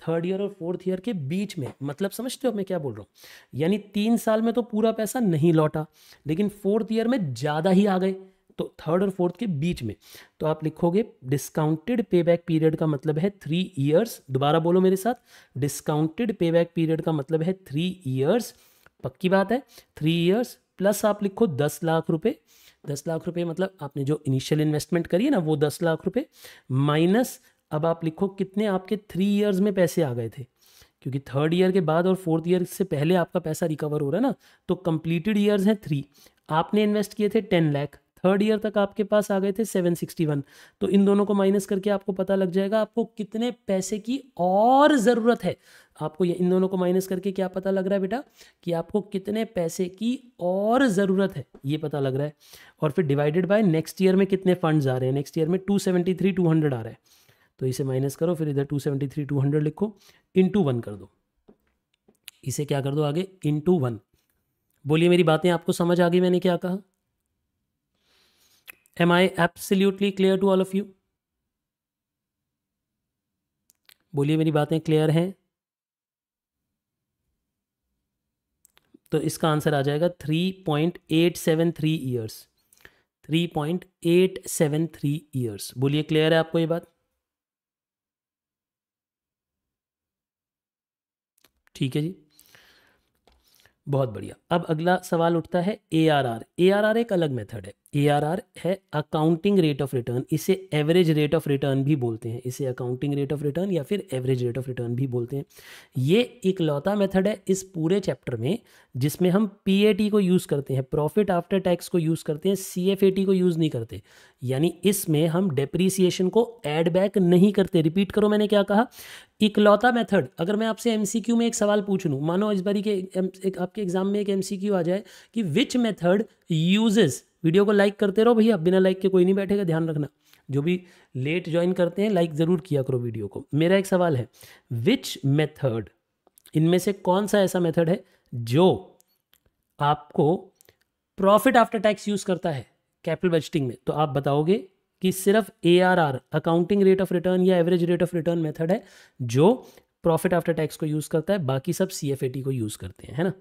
थर्ड ईयर और फोर्थ ईयर के बीच में मतलब समझते हो मैं क्या बोल रहा हूँ यानी तीन साल में तो पूरा पैसा नहीं लौटा लेकिन फोर्थ ईयर में ज़्यादा ही आ गए तो थर्ड और फोर्थ के बीच में तो आप लिखोगे डिस्काउंटेड पे बैक पीरियड का मतलब है थ्री ईयर्स दोबारा बोलो मेरे साथ डिस्काउंटेड पे बैक पीरियड का मतलब है थ्री ईयर्स पक्की बात है थ्री ईयर्स प्लस आप लिखो दस लाख रुपए दस लाख रुपए मतलब आपने जो इनिशियल इन्वेस्टमेंट करी है ना वो दस लाख रुपए माइनस अब आप लिखो कितने आपके थ्री ईयर्स में पैसे आ गए थे क्योंकि थर्ड ईयर के बाद और फोर्थ ईयर से पहले आपका पैसा रिकवर हो रहा है ना तो कंप्लीटेड ईयर्स हैं थ्री आपने इन्वेस्ट किए थे टेन लैख थर्ड ईयर तक आपके पास आ गए थे सेवन सिक्सटी वन तो इन दोनों को माइनस करके आपको पता लग जाएगा आपको कितने पैसे की और ज़रूरत है आपको ये इन दोनों को माइनस करके क्या पता लग रहा है बेटा कि आपको कितने पैसे की और ज़रूरत है ये पता लग रहा है और फिर डिवाइडेड बाय नेक्स्ट ईयर में कितने फंड्स आ रहे हैं नेक्स्ट ईयर में two seventy three two hundred आ रहा है तो इसे माइनस करो फिर इधर two seventy three two hundred लिखो टू वन कर दो इसे क्या कर दो आगे इंटू वन बोलिए मेरी बातें आपको समझ आ गई मैंने क्या कहा am I absolutely clear to all of you बोलिए मेरी बातें क्लियर हैं तो इसका आंसर आ जाएगा three point eight seven three years three point eight seven three years बोलिए क्लियर है आपको ये बात ठीक है जी बहुत बढ़िया अब अगला सवाल उठता है A R R A R R एक अलग मेथड है ए है अकाउंटिंग रेट ऑफ रिटर्न इसे एवरेज रेट ऑफ रिटर्न भी बोलते हैं इसे अकाउंटिंग रेट ऑफ रिटर्न या फिर एवरेज रेट ऑफ रिटर्न भी बोलते हैं ये इकलौता मेथड है इस पूरे चैप्टर में जिसमें हम पी को यूज़ करते हैं प्रॉफिट आफ्टर टैक्स को यूज़ करते हैं सी को यूज़ नहीं करते यानी इसमें हम डेप्रीसिएशन को एड बैक नहीं करते रिपीट करो मैंने क्या कहा इकलौता मेथड अगर मैं आपसे एमसीक्यू में एक सवाल पूछ लूँ मानो इस बारी के एक, आपके एग्जाम में एक एमसीक्यू आ जाए कि विच मेथड यूजेज़ वीडियो को लाइक करते रहो भैया बिना लाइक के कोई नहीं बैठेगा ध्यान रखना जो भी लेट ज्वाइन करते हैं लाइक ज़रूर किया करो वीडियो को मेरा एक सवाल है विच मेथड इनमें से कौन सा ऐसा मेथड है जो आपको प्रॉफिट आफ्टर टैक्स यूज़ करता है कैपिटल बजटिंग में तो आप बताओगे कि सिर्फ A R R accounting rate of return या average rate of return method है जो प्रॉफिट आफ्टर टैक्स को यूज़ करता है बाकी सब सी एफ ए टी को यूज़ करते हैं है ना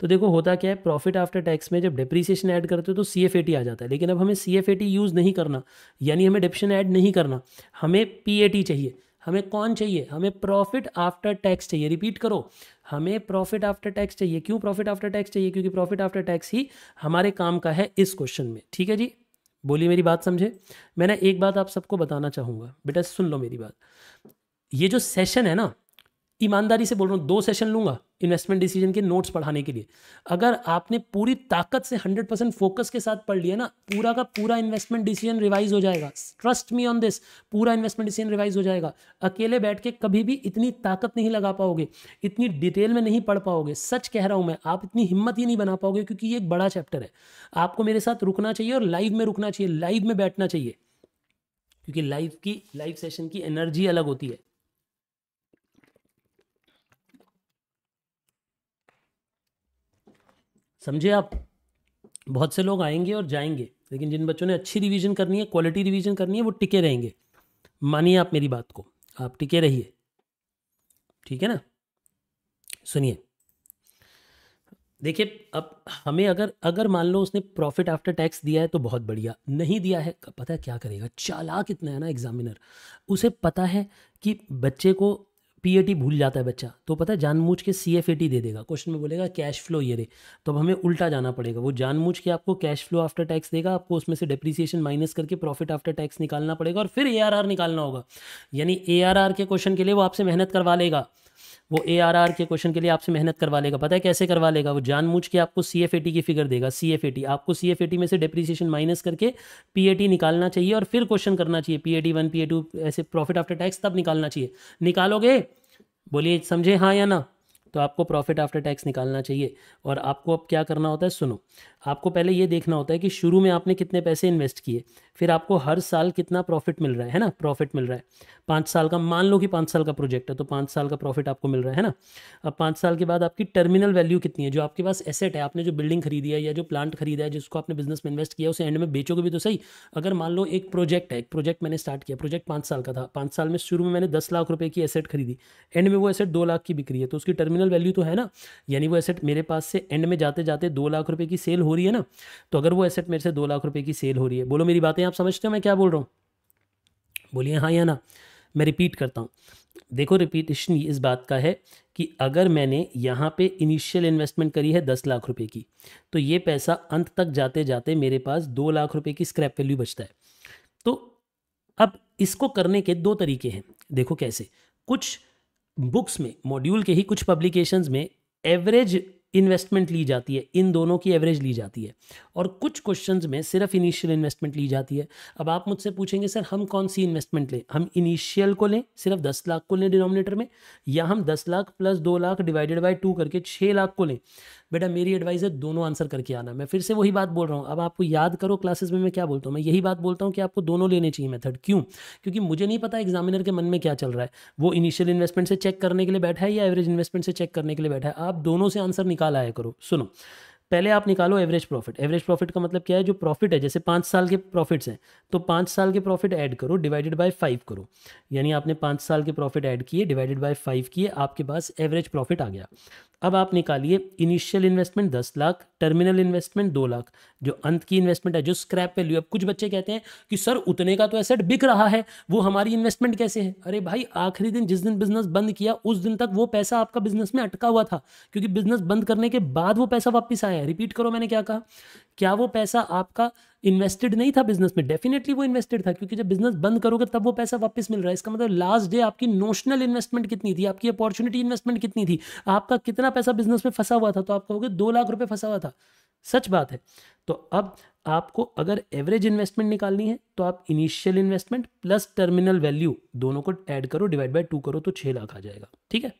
तो देखो होता क्या है प्रॉफिट आफ्टर टैक्स में जब डिप्रीसिएशन ऐड करते हो तो सी एफ ए टी आ जाता है लेकिन अब हमें C F A T use नहीं करना यानी हमें डिप्शन ऐड नहीं करना हमें पी ए टी चाहिए हमें कौन चाहिए हमें प्रॉफिट आफ्टर टैक्स चाहिए रिपीट करो हमें प्रॉफिट आफ्टर टैक्स चाहिए क्यों प्रॉफिट आफ्टर टैक्स चाहिए क्योंकि प्रॉफिट आफ्टर टैक्स ही हमारे काम का है इस क्वेश्चन में ठीक है जी बोली मेरी बात समझे मैंने एक बात आप सबको बताना चाहूँगा बेटा सुन लो मेरी बात ये जो सेशन है ना ईमानदारी से बोल रहा हूँ दो सेशन लूंगा इन्वेस्टमेंट डिसीजन के नोट्स पढ़ाने के लिए अगर आपने पूरी ताकत से हंड्रेड परसेंट फोकस के साथ पढ़ लिया ना पूरा का पूरा इन्वेस्टमेंट डिसीजन रिवाइज हो जाएगा ट्रस्ट मी ऑन दिस पूरा इन्वेस्टमेंट डिसीजन रिवाइज हो जाएगा अकेले बैठ के कभी भी इतनी ताकत नहीं लगा पाओगे इतनी डिटेल में नहीं पढ़ पाओगे सच कह रहा हूँ मैं आप इतनी हिम्मत ही नहीं बना पाओगे क्योंकि ये एक बड़ा चैप्टर है आपको मेरे साथ रुकना चाहिए और लाइव में रुकना चाहिए लाइव में बैठना चाहिए क्योंकि लाइव की लाइव सेशन की एनर्जी अलग होती है समझे आप बहुत से लोग आएंगे और जाएंगे लेकिन जिन बच्चों ने अच्छी रिवीजन करनी है क्वालिटी रिवीजन करनी है वो टिके रहेंगे मानिए आप मेरी बात को आप टिके रहिए ठीक है ना सुनिए देखिए अब हमें अगर अगर मान लो उसने प्रॉफिट आफ्टर टैक्स दिया है तो बहुत बढ़िया नहीं दिया है पता है क्या करेगा चालाक इतना है ना एग्जामिनर उसे पता है कि बच्चे को पीएटी भूल जाता है बच्चा तो पता है जानबूझ के सी एफ दे देगा क्वेश्चन में बोलेगा कैश फ्लो ईयर तो अब हमें उल्टा जाना पड़ेगा वो जानबूझ के आपको कैश फ्लो आफ्टर टैक्स देगा आपको उसमें से डिप्रिसिएशन माइनस करके प्रॉफिट आफ्टर टैक्स निकालना पड़ेगा और फिर ए निकालना होगा यानी ए के क्वेश्चन के लिए वो आपसे मेहनत करवा लेगा वो ए आर आर के क्वेश्चन के लिए आपसे मेहनत करवा लेगा पता है कैसे करवा लेगा वो जानबूझ के आपको सी एफ ए टी की फिगर देगा सी एफ ए टी आपको सी एफ ए टी में से डिप्रिसिएशन माइनस करके पी ए टी निकालना चाहिए और फिर क्वेश्चन करना चाहिए P A T one P A two ऐसे प्रॉफिट आफ्टर टैक्स तब निकालना चाहिए निकालोगे बोलिए समझे हाँ या ना तो आपको प्रॉफिट आफ्टर टैक्स निकालना चाहिए और आपको अब क्या करना होता है सुनो आपको पहले ये देखना होता है कि शुरू में आपने कितने पैसे इन्वेस्ट किए फिर आपको हर साल कितना प्रॉफिट मिल रहा है है ना प्रॉफिट मिल रहा है पाँच साल का मान लो कि पाँच साल का प्रोजेक्ट है तो पाँच साल का प्रॉफिट आपको मिल रहा है है ना अब पाँच साल के बाद आपकी टर्मिनल वैल्यू कितनी है जो आपके पास एसेट है आपने जो बिल्डिंग खरीदी है या जो प्लांट खरीदा है जिसको आपने बिजनेस में इन्वेस्ट किया उसे एंड में बेचोगे भी तो सही अगर मान लो एक प्रोजेक्ट है एक प्रोजेक्ट मैंने स्टार्ट किया प्रोजेक्ट पाँच साल का था पाँच साल में शुरू में मैंने दस लाख रुपये की एसेट खरीदी एंड में वो एसेट दो लाख की बिक्री है तो उसकी टर्मिनल वैल्यू तो है ना यानी वो एसेट मेरे पास से एंड में जाते जाते दो लाख रुपये की सेल हो रही है ना तो अगर वो एसेट मेरे से दो लाख रुपए की सेल हो रही है बोलो मेरी बातें आप समझते हो मैं क्या बोल रहा हूँ बोलिए हाँ या ना मैं रिपीट करता हूँ देखो रिपीटेशन इस बात का है कि अगर मैंने यहाँ पे इनिशियल इन्वेस्टमेंट करी है दस लाख रुपए की तो ये पैसा अंत तक जाते जाते मेरे पास दो लाख रुपए की स्क्रैप वैल्यू बचता है तो अब इसको करने के दो तरीके हैं देखो कैसे कुछ बुक्स में मॉड्यूल के ही कुछ पब्लिकेशंस में एवरेज इन्वेस्टमेंट ली जाती है इन दोनों की एवरेज ली जाती है और कुछ क्वेश्चन में सिर्फ इनिशियल इन्वेस्टमेंट ली जाती है अब आप मुझसे पूछेंगे सर हम कौन सी इन्वेस्टमेंट लें हम इनिशियल को लें सिर्फ दस लाख को लें डिनोमिनेटर में या हम दस लाख प्लस दो लाख डिवाइडेड बाई टू करके छः लाख को लें बेटा मेरी एडवाइस है दोनों आंसर करके आना मैं फिर से वही बात बोल रहा हूँ अब आपको याद करो क्लासेस में मैं क्या बोलता हूँ मैं यही बात बोलता हूँ कि आपको दोनों लेने चाहिए मेथड क्यों क्योंकि मुझे नहीं पता एग्जामिनर के मन में क्या चल रहा है वो इनिशियल इन्वेस्टमेंट से चेक करने के लिए बैठा है या एवरेज इन्वेस्टमेंट से चेक करने के लिए बैठा है आप दोनों से आंसर निकाल आया करो सुनो पहले आप निकालो एवरेज प्रॉफिट एवरेज प्रॉफिट का मतलब क्या है जो प्रॉफिट है जैसे पाँच साल के प्रॉफिट्स हैं तो पाँच साल के प्रॉफिट ऐड करो डिवाइडेड बाय फाइव करो यानी आपने पाँच साल के प्रॉफिट ऐड किए डिवाइडेड बाय फाइव किए आपके पास एवरेज प्रॉफिट आ गया अब आप निकालिए इनिशियल इन्वेस्टमेंट दस लाख टर्मिनल इन्वेस्टमेंट दो लाख जो अंत की इन्वेस्टमेंट है जो स्क्रैप वैल्यू अब कुछ बच्चे कहते हैं कि सर उतने का तो एसेट बिक रहा है वो हमारी इन्वेस्टमेंट कैसे है अरे भाई आखिरी दिन जिस दिन बिजनेस बंद किया उस दिन तक वो पैसा आपका बिजनेस में अटका हुआ था क्योंकि बिजनेस बंद करने के बाद वो पैसा वापस आया रिपीट करो मैंने क्या कहा क्या वो पैसा आपका इन्वेस्टेड नहीं था बिजनेस में डेफिनेटली वो इन्वेस्टेड था क्योंकि जब बिजनेस बंद करोगे तब वो पैसा वापस मिल रहा है इसका मतलब लास्ट डे आपकी नोशनल इन्वेस्टमेंट कितनी थी आपकी अपॉर्चुनिटी इन्वेस्टमेंट कितनी थी आपका कितना पैसा बिजनेस में फंसा हुआ था तो आप कहोगे दो लाख रुपये फंसा हुआ था सच बात है तो अब आपको अगर एवरेज इन्वेस्टमेंट निकालनी है तो आप initial investment plus terminal value दोनों को ऐड करो डिवाइड बाय टू करो तो छः लाख आ जाएगा ठीक है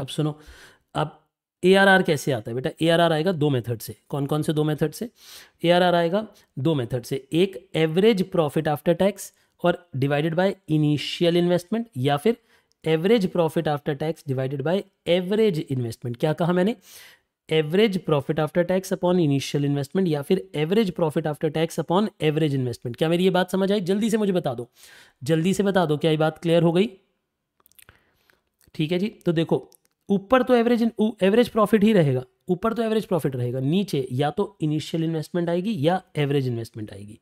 अब सुनो अब ए कैसे आता है बेटा ए आएगा दो मेथड से कौन कौन से दो मेथड से ए आएगा दो मेथड से एक एवरेज प्रॉफिट आफ्टर टैक्स और डिवाइडेड बाय इनिशियल इन्वेस्टमेंट या फिर average profit after tax divided by average investment क्या कहा मैंने average profit after tax upon initial investment या फिर average profit after tax upon average investment क्या मेरी ये बात समझ आई जल्दी से मुझे बता दो जल्दी से बता दो क्या ये बात क्लियर हो गई ठीक है जी तो देखो ऊपर तो एवरेज एवरेज प्रॉफिट ही रहेगा ऊपर तो एवरेज प्रॉफिट रहेगा नीचे या तो इनिशियल इन्वेस्टमेंट आएगी या एवरेज इन्वेस्टमेंट आएगी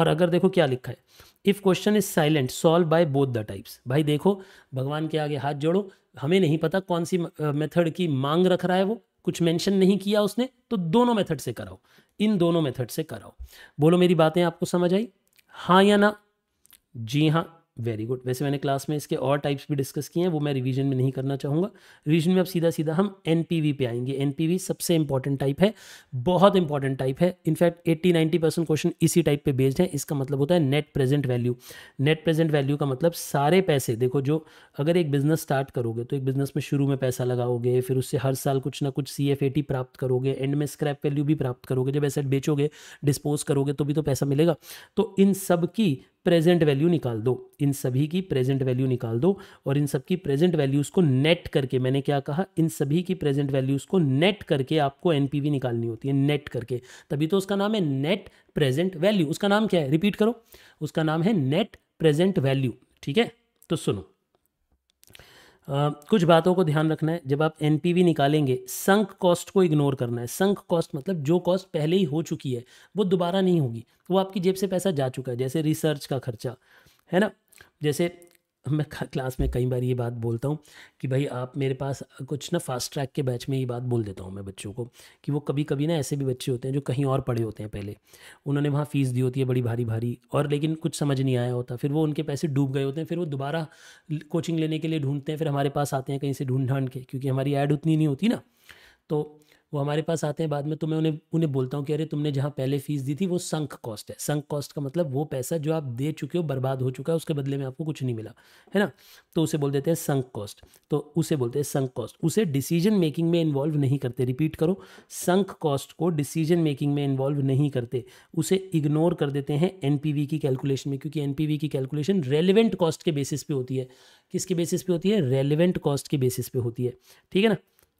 और अगर देखो क्या लिखा है if question is silent solve by both the types भाई देखो भगवान के आगे हाथ जोड़ो हमें नहीं पता कौन सी मेथड की मांग रख रहा है वो कुछ मेंशन नहीं किया उसने तो दोनों मेथड से कराओ इन दोनों मेथड से कराओ बोलो मेरी बातें आपको समझ आई हाँ या ना जी हाँ वेरी गुड वैसे मैंने क्लास में इसके और टाइप्स भी डिस्कस किए हैं वो मैं रिवीजन में नहीं करना चाहूँगा रिवीजन में अब सीधा सीधा हम एन पे आएंगे एन सबसे इंपॉर्टेंट टाइप है बहुत इंपॉर्टेंट टाइप है in fact eighty ninety percent question इसी टाइप पे बेस्ड है इसका मतलब होता है net present value net present value का मतलब सारे पैसे देखो जो अगर एक बिजनेस स्टार्ट करोगे तो एक बिजनेस में शुरू में पैसा लगाओगे फिर उससे हर साल कुछ ना कुछ सी प्राप्त करोगे एंड में स्क्रैप वैल्यू भी प्राप्त करोगे जब एसेट बेचोगे डिस्पोज करोगे तो भी तो पैसा मिलेगा तो इन सब की प्रेजेंट वैल्यू निकाल दो इन सभी की प्रेजेंट वैल्यू निकाल दो और इन सबकी प्रेजेंट वैल्यूज़ को नेट करके मैंने क्या कहा इन सभी की प्रेजेंट वैल्यूज़ को नेट करके आपको एनपीवी निकालनी होती है नेट करके तभी तो उसका नाम है नेट प्रेजेंट वैल्यू उसका नाम क्या है रिपीट करो उसका नाम है नेट प्रेजेंट वैल्यू ठीक है तो सुनो कुछ बातों को ध्यान रखना है जब आप एन निकालेंगे संक कॉस्ट को इग्नोर करना है संक कॉस्ट मतलब जो कॉस्ट पहले ही हो चुकी है वो दोबारा नहीं होगी वो आपकी जेब से पैसा जा चुका है जैसे रिसर्च का खर्चा है ना जैसे मैं क्लास में कई बार ये बात बोलता हूँ कि भाई आप मेरे पास कुछ ना फास्ट ट्रैक के बैच में ये बात बोल देता हूँ मैं बच्चों को कि वो कभी कभी ना ऐसे भी बच्चे होते हैं जो कहीं और पढ़े होते हैं पहले उन्होंने वहाँ फ़ीस दी होती है बड़ी भारी भारी और लेकिन कुछ समझ नहीं आया होता फिर वो उनके पैसे डूब गए होते हैं फिर वो दोबारा कोचिंग लेने के लिए ढूंढते हैं फिर हमारे पास आते हैं कहीं से ढूंढ ढांड के क्योंकि हमारी ऐड उतनी नहीं होती ना तो वो हमारे पास आते हैं बाद में तो मैं उन्हें उन्हें बोलता हूँ कि अरे तुमने जहाँ पहले फीस दी थी वो संक कॉस्ट है संक कॉस्ट का मतलब वो पैसा जो आप दे चुके हो बर्बाद हो चुका है उसके बदले में आपको कुछ नहीं मिला है ना तो उसे बोल देते हैं संक कॉस्ट तो उसे बोलते हैं संक कॉस्ट उसे डिसीजन मेकिंग में इन्वॉल्व नहीं करते रिपीट करो संक कॉस्ट को डिसीजन मेकिंग में इन्वॉल्व नहीं करते उसे इग्नोर कर देते हैं एन की कैलकुलेशन में क्योंकि एन की कैलकुलेशन रेलिवेंट कॉस्ट के बेसिस पे होती है किसके बेसिस पे होती है रेलिवेंट कॉस्ट के बेसिस पे होती है ठीक है ना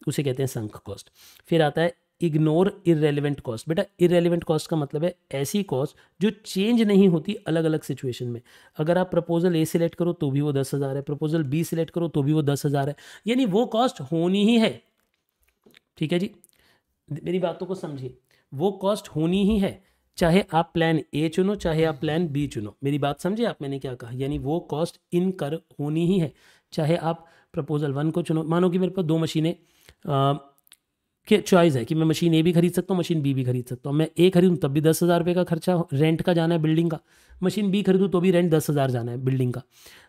उसे कहते हैं संक कॉस्ट फिर आता है इग्नोर इरेलीवेंट कॉस्ट बेटा इरेलीवेंट कॉस्ट का मतलब है ऐसी कॉस्ट जो चेंज नहीं होती अलग अलग सिचुएशन में अगर आप प्रपोजल ए सिलेक्ट करो तो भी वो दस हज़ार है प्रपोजल बी सिलेक्ट करो तो भी वो दस हज़ार है यानी वो कॉस्ट होनी ही है ठीक है जी मेरी बातों को समझिए वो कॉस्ट होनी ही है चाहे आप प्लान ए चुनो चाहे आप प्लान बी चुनो मेरी बात समझे आप मैंने क्या कहा यानी वो कॉस्ट इन कर होनी ही है चाहे आप प्रपोजल वन को चुनो मानो कि मेरे पास दो मशीनें कि चॉइस है कि मैं मशीन ए भी खरीद सकता हूँ मशीन बी भी खरीद सकता हूँ मैं ए खरीदूँ तब भी दस हज़ार रुपये का खर्चा रेंट का जाना है बिल्डिंग का मशीन बी खरीदूँ तो भी रेंट दस हज़ार जाना है बिल्डिंग का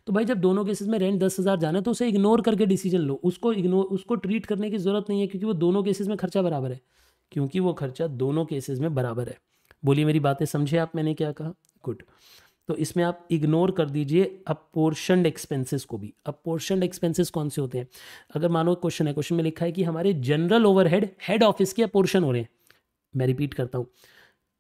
तो भाई जब दोनों केसेस में रेंट दस हज़ार जाना है तो उसे इग्नोर करके डिसीजन लो उसको इग्नोर उसको ट्रीट करने की ज़रूरत नहीं है क्योंकि वो दोनों केसेज में खर्चा बराबर है क्योंकि वो खर्चा दोनों केसेज में बराबर है बोलिए मेरी बातें समझे आप मैंने क्या कहा गुड तो इसमें आप इग्नोर कर दीजिए अपोर्शनड एक्सपेंसेस को भी अपोर्शनड एक्सपेंसेस कौन से होते हैं अगर मानो क्वेश्चन है क्वेश्चन में लिखा है कि हमारे जनरल ओवरहेड हेड ऑफिस के अपोर्शन हो रहे हैं मैं रिपीट करता हूँ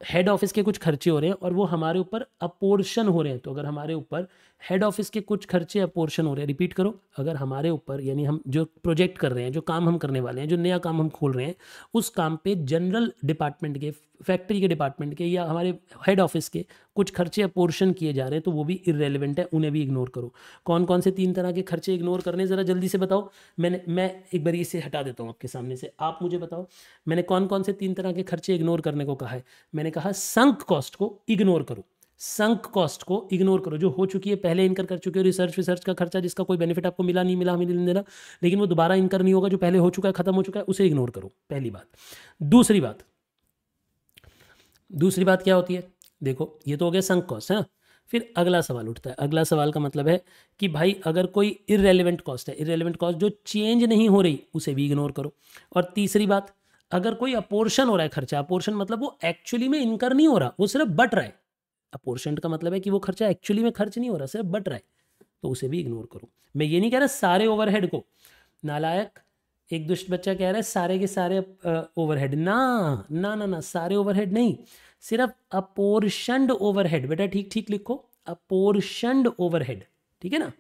हेड ऑफिस के कुछ खर्चे हो रहे हैं और वो हमारे ऊपर अपोर्शन हो रहे हैं तो अगर हमारे ऊपर हेड ऑफिस के कुछ खर्चे या पोर्शन हो रहे हैं रिपीट करो अगर हमारे ऊपर यानी हम जो प्रोजेक्ट कर रहे हैं जो काम हम करने वाले हैं जो नया काम हम खोल रहे हैं उस काम पे जनरल डिपार्टमेंट के फैक्ट्री के डिपार्टमेंट के या हमारे हेड ऑफिस के कुछ खर्चे या पोर्शन किए जा रहे हैं तो वो भी इरेलीवेंट है उन्हें भी इग्नोर करो कौन कौन से तीन तरह के खर्चे इग्नोर करने ज़रा जल्दी से बताओ मैंने मैं एक बार इसे हटा देता हूँ आपके सामने से आप मुझे बताओ मैंने कौन कौन से तीन तरह के खर्चे इग्नोर करने को कहा है मैंने कहा संक कॉस्ट को इग्नोर करो संक कॉस्ट को इग्नोर करो जो हो चुकी है पहले इनकर कर चुके हो रिसर्च विसर्च का खर्चा जिसका कोई बेनिफिट आपको मिला नहीं मिला हमें देना लेकिन वो दोबारा इनकर नहीं होगा जो पहले हो चुका है खत्म हो चुका है उसे इग्नोर करो पहली बात दूसरी बात दूसरी बात क्या होती है देखो ये तो हो गया संक कॉस्ट है ना फिर अगला सवाल उठता है अगला सवाल का मतलब है कि भाई अगर कोई इरेलीवेंट कॉस्ट है इरेलीवेंट कॉस्ट जो चेंज नहीं हो रही उसे भी इग्नोर करो और तीसरी बात अगर कोई अपोर्शन हो रहा है खर्चा अपोर्शन मतलब वो एक्चुअली में इनकर नहीं हो रहा वो सिर्फ बट रहा है अपोर्शेंट का मतलब है कि वो खर्चा एक्चुअली में खर्च नहीं हो रहा सिर्फ बट रहा है तो उसे भी इग्नोर करो मैं ये नहीं कह रहा सारे ओवरहेड को नालायक एक दुष्ट बच्चा कह रहा है सारे के सारे ओवरहेड ना ना ना ना सारे ओवरहेड नहीं सिर्फ अपोर्शंड ओवरहेड बेटा ठीक ठीक लिखो अपोर्शंड ओवरहेड ठीक है ना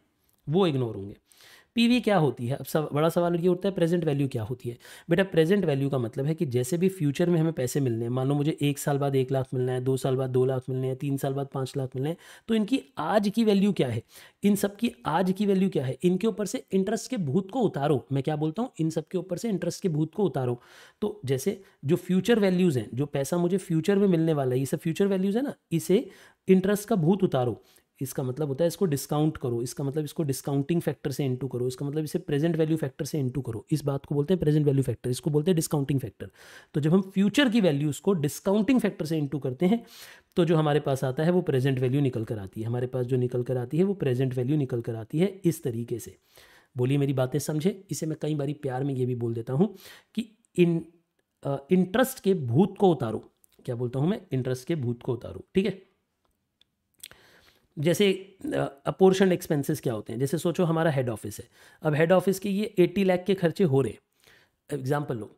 वो इग्नोर होंगे पीवी क्या होती है अब सब बड़ा सवाल ये उठता है प्रेजेंट वैल्यू क्या होती है बेटा प्रेजेंट वैल्यू का मतलब है कि जैसे भी फ्यूचर में हमें पैसे मिलने हैं मान लो मुझे एक साल बाद एक लाख मिलना है दो साल बाद दो लाख मिलने हैं तीन साल बाद पाँच लाख मिलने हैं तो इनकी आज की वैल्यू क्या है इन सब की आज की वैल्यू क्या है इनके ऊपर से इंटरेस्ट के भूत को उतारो मैं क्या बोलता हूँ इन सब के ऊपर से इंटरेस्ट के भूत को उतारो तो जैसे जो फ्यूचर वैल्यूज़ हैं जो पैसा मुझे फ्यूचर में मिलने वाला है ये सब फ्यूचर वैल्यूज़ है ना इसे इंटरेस्ट का भूत उतारो इसका मतलब होता है इसको डिस्काउंट करो इसका मतलब इसको डिस्काउंटिंग फैक्टर से इंटू करो इसका मतलब इसे प्रेजेंट वैल्यू फैक्टर से इंटू करो इस बात को बोलते हैं प्रेजेंट वैल्यू फैक्टर इसको बोलते हैं डिस्काउंटिंग फैक्टर तो जब हम फ्यूचर की वैल्यूज़ को डिस्काउंटिंग फैक्टर से इंटू करते हैं तो जो हमारे पास आता है वो प्रेजेंट वैल्यू निकल कर आती है हमारे पास जो निकल कर आती है वो प्रेजेंट वैल्यू निकल कर आती है इस तरीके से बोलिए मेरी बातें समझे इसे मैं कई बारी प्यार में ये भी बोल देता हूँ कि इन इंटरेस्ट के भूत को उतारो क्या बोलता हूँ मैं इंटरेस्ट के भूत को उतारो ठीक है जैसे अपोर्शन एक्सपेंसेस क्या होते हैं जैसे सोचो हमारा हेड ऑफिस है अब हेड ऑफिस के ये एट्टी लाख के खर्चे हो रहे एग्जाम्पल लो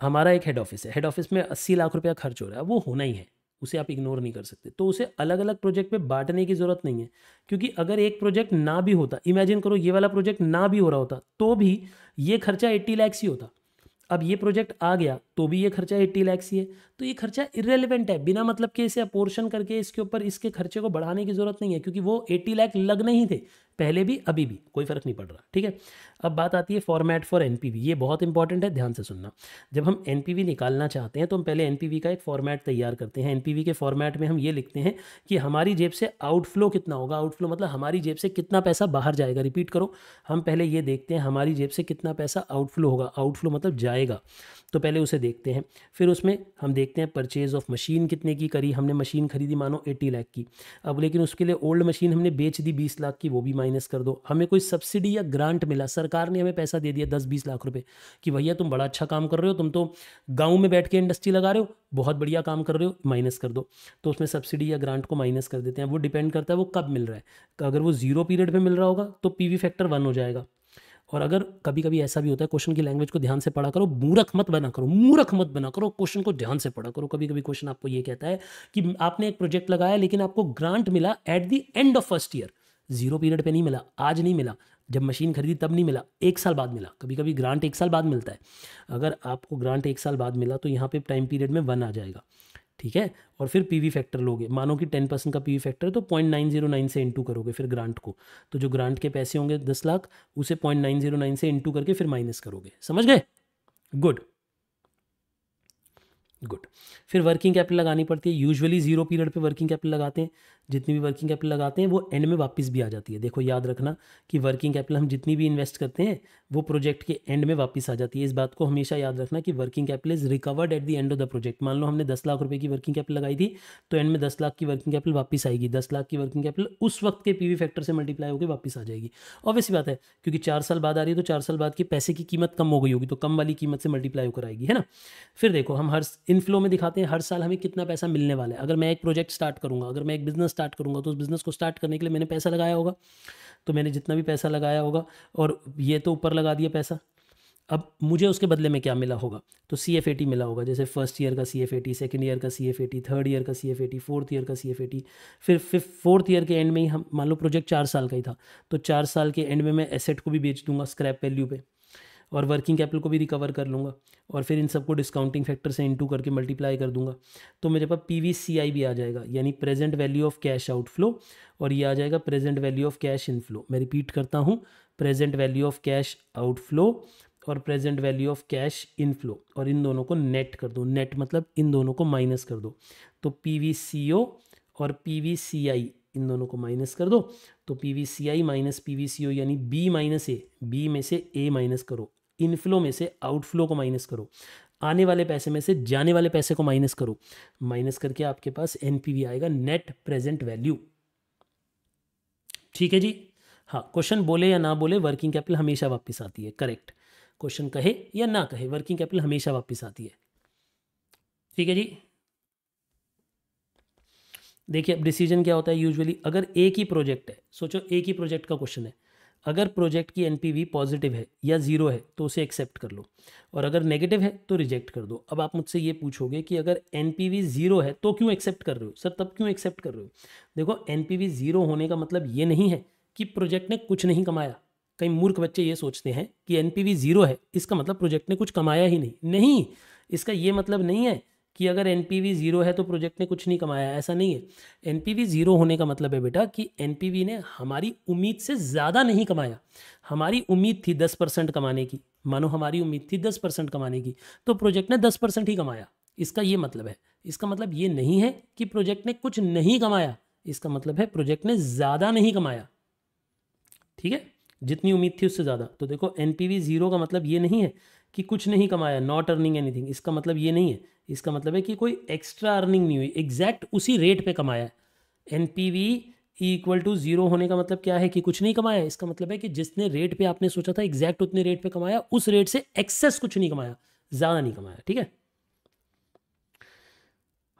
हमारा एक हेड ऑफिस है हेड ऑफिस में अस्सी लाख रुपया खर्च हो रहा है वो होना ही है उसे आप इग्नोर नहीं कर सकते तो उसे अलग अलग प्रोजेक्ट पे बांटने की ज़रूरत नहीं है क्योंकि अगर एक प्रोजेक्ट ना भी होता इमेजिन करो ये वाला प्रोजेक्ट ना भी हो रहा होता तो भी ये खर्चा एट्टी लैक्स ही होता अब ये प्रोजेक्ट आ गया तो भी ये खर्चा एट्टी लैक्स ही है तो ये खर्चा इरेलीवेंट है बिना मतलब के इसे अपोर्शन करके इसके ऊपर इसके खर्चे को बढ़ाने की जरूरत नहीं है क्योंकि वो एट्टी लैख लगने ही थे पहले भी अभी भी कोई फर्क नहीं पड़ रहा ठीक है अब बात आती है फॉर्मेट फॉर एन ये बहुत इंपॉर्टेंट है ध्यान से सुनना जब हम एन निकालना चाहते हैं तो हम पहले एन का एक फॉर्मेट तैयार करते हैं एन के फॉर्मेट में हम ये लिखते हैं कि हमारी जेब से आउटफ्लो कितना होगा आउटफ्लो मतलब हमारी जेब से कितना पैसा बाहर जाएगा रिपीट करो हम पहले ये देखते हैं हमारी जेब से कितना पैसा आउटफ्लो होगा आउटफ्लो मतलब जाएगा तो पहले उसे देखते हैं फिर उसमें हम देखते हैं परचेज़ ऑफ मशीन कितने की करी हमने मशीन खरीदी मानो एट्टी लाख की अब लेकिन उसके लिए ओल्ड मशीन हमने बेच दी बीस लाख की वो भी माइनस कर दो हमें कोई सब्सिडी या ग्रांट मिला सर सरकार ने हमें पैसा दे दिया दस बीस लाख रुपए कि भैया तुम बड़ा अच्छा काम कर रहे हो तुम तो गांव में बैठ के इंडस्ट्री लगा रहे हो बहुत बढ़िया काम कर रहे हो माइनस कर दो तो उसमें सब्सिडी या ग्रांट को माइनस कर देते हैं वो डिपेंड करता है वो कब मिल रहा है तो अगर वो जीरो पीरियड में मिल रहा होगा तो पी फैक्टर वन हो जाएगा और अगर कभी कभी ऐसा भी होता है क्वेश्चन की लैंग्वेज को ध्यान से पढ़ा करो मूर्ख मत बना करो मूर्ख मत बना करो क्वेश्चन को ध्यान से पढ़ा करो कभी कभी क्वेश्चन आपको ये कहता है कि आपने एक प्रोजेक्ट लगाया लेकिन आपको ग्रांट मिला at the end of first year zero period पे नहीं मिला आज नहीं मिला जब मशीन खरीदी तब नहीं मिला एक साल बाद मिला कभी कभी ग्रांट एक साल बाद मिलता है अगर आपको ग्रांट एक साल बाद मिला तो यहाँ पे टाइम पीरियड में वन आ जाएगा ठीक है और फिर पीवी फैक्टर लोगे मानो कि टेन परसेंट का पीवी फैक्टर है तो पॉइंट नाइन जीरो नाइन से इंटू करोगे फिर ग्रांट को तो जो ग्रांट के पैसे होंगे दस लाख उसे पॉइंट नाइन जीरो नाइन से इंटू करके फिर माइनस करोगे समझ गए गुड गुड फिर वर्किंग कैपिटल लगानी पड़ती है यूजुअली जीरो पीरियड पे वर्किंग कैपिटल लगाते हैं जितनी भी वर्किंग कैपिटल लगाते हैं वो एंड में वापस भी आ जाती है देखो याद रखना कि वर्किंग कैपिटल हम जितनी भी इन्वेस्ट करते हैं वो प्रोजेक्ट के एंड में वापस आ जाती है इस बात को हमेशा याद रखना कि working capital is recovered at the end of the project मान लो हमने दस लाख रुपये की वर्किंग कैपिटल लगाई थी तो एंड में दस लाख की वर्किंग कैपिटल वापस आएगी दस लाख की वर्किंग कैपिटल उस वक्त के पी फैक्टर से मल्टीप्लाई होकर वापस आ जाएगी ऑब्वियसली बात है क्योंकि चार साल बाद आ रही है तो चार साल बाद की पैसे की कीमत कम हो गई होगी तो कम वाली कीमत से मल्टीप्लाई होकर आएगी है ना फिर देखो हम हर इनफ्लो में दिखाते हैं हर साल हमें कितना पैसा मिलने वाला है अगर मैं एक प्रोजेक्ट स्टार्ट करूँगा अगर मैं एक बिजनेस बिज़नेस स्टार्ट करूँगा तो उस बिज़नेस को स्टार्ट करने के लिए मैंने पैसा लगाया होगा तो मैंने जितना भी पैसा लगाया होगा और ये तो ऊपर लगा दिया पैसा अब मुझे उसके बदले में क्या मिला होगा तो सी एफ ए टी मिला होगा जैसे फर्स्ट ईयर का C F A T second year का C F A T third year का C F A T fourth year का सी एफ ए टी फिर फिफ्थ फोर्थ ईयर के एंड में ही हम मान लो प्रोजेक्ट चार साल का ही था तो चार साल के एंड में मैं एसेट को भी बेच दूंगा स्क्रैप वैल्यू पे और वर्किंग कैपिटल को भी रिकवर कर लूँगा और फिर इन सबको डिस्काउंटिंग फैक्टर से इंटू करके मल्टीप्लाई कर दूंगा तो मेरे पास पी वी सी आई भी आ जाएगा यानी present value of cash outflow और ये आ जाएगा present value of cash inflow मैं रिपीट करता हूँ present value of cash outflow और present value of cash inflow और इन दोनों को नेट कर दो नेट मतलब इन दोनों को माइनस कर दो तो पी वी सी ओ और पी वी सी आई इन दोनों को माइनस कर दो तो P V C I minus P V C O यानी बी माइनस ए बी में से ए माइनस करो इनफ्लो में से आउटफ्लो को माइनस करो आने वाले पैसे में से जाने वाले पैसे को माइनस करो माइनस करके आपके पास एनपीवी आएगा नेट प्रेजेंट वैल्यू ठीक है जी हाँ क्वेश्चन बोले या ना बोले वर्किंग कैपिटल हमेशा वापस आती है करेक्ट क्वेश्चन कहे या ना कहे वर्किंग कैपिटल हमेशा वापस आती है ठीक है जी देखिए अब डिसीजन क्या होता है यूजुअली अगर एक ही प्रोजेक्ट है सोचो एक ही प्रोजेक्ट का क्वेश्चन है अगर प्रोजेक्ट की एनपीवी पॉजिटिव है या ज़ीरो है तो उसे एक्सेप्ट कर लो और अगर नेगेटिव है तो रिजेक्ट कर दो अब आप मुझसे ये पूछोगे कि अगर एनपीवी ज़ीरो है तो क्यों एक्सेप्ट कर रहे हो सर तब क्यों एक्सेप्ट कर रहे हो देखो एनपीवी ज़ीरो होने का मतलब ये नहीं है कि प्रोजेक्ट ने कुछ नहीं कमाया कई मूर्ख बच्चे ये सोचते हैं कि एनपीवी ज़ीरो है इसका मतलब प्रोजेक्ट ने कुछ कमाया ही नहीं नहीं इसका ये मतलब नहीं है कि अगर एन ज़ीरो है तो प्रोजेक्ट ने कुछ नहीं कमाया ऐसा नहीं है एन ज़ीरो होने का मतलब है बेटा कि एन ने हमारी उम्मीद से ज़्यादा नहीं कमाया हमारी उम्मीद थी दस परसेंट कमाने की मानो हमारी उम्मीद थी दस परसेंट कमाने की तो प्रोजेक्ट ने दस परसेंट ही कमाया इसका ये मतलब है इसका मतलब ये नहीं है कि प्रोजेक्ट ने कुछ नहीं कमाया इसका मतलब है प्रोजेक्ट ने ज़्यादा नहीं कमाया ठीक है जितनी उम्मीद थी उससे ज़्यादा तो देखो एन ज़ीरो का मतलब ये नहीं है कि कुछ नहीं कमाया नॉट अर्निंग एनीथिंग इसका मतलब ये नहीं है इसका मतलब है कि कोई एक्स्ट्रा अर्निंग नहीं हुई एग्जैक्ट उसी रेट पे कमाया है N P V equal to zero होने का मतलब क्या है कि कुछ नहीं कमाया इसका मतलब है कि जिसने रेट पे आपने सोचा था एग्जैक्ट उतने रेट पे कमाया उस रेट से एक्सेस कुछ नहीं कमाया ज़्यादा नहीं कमाया ठीक है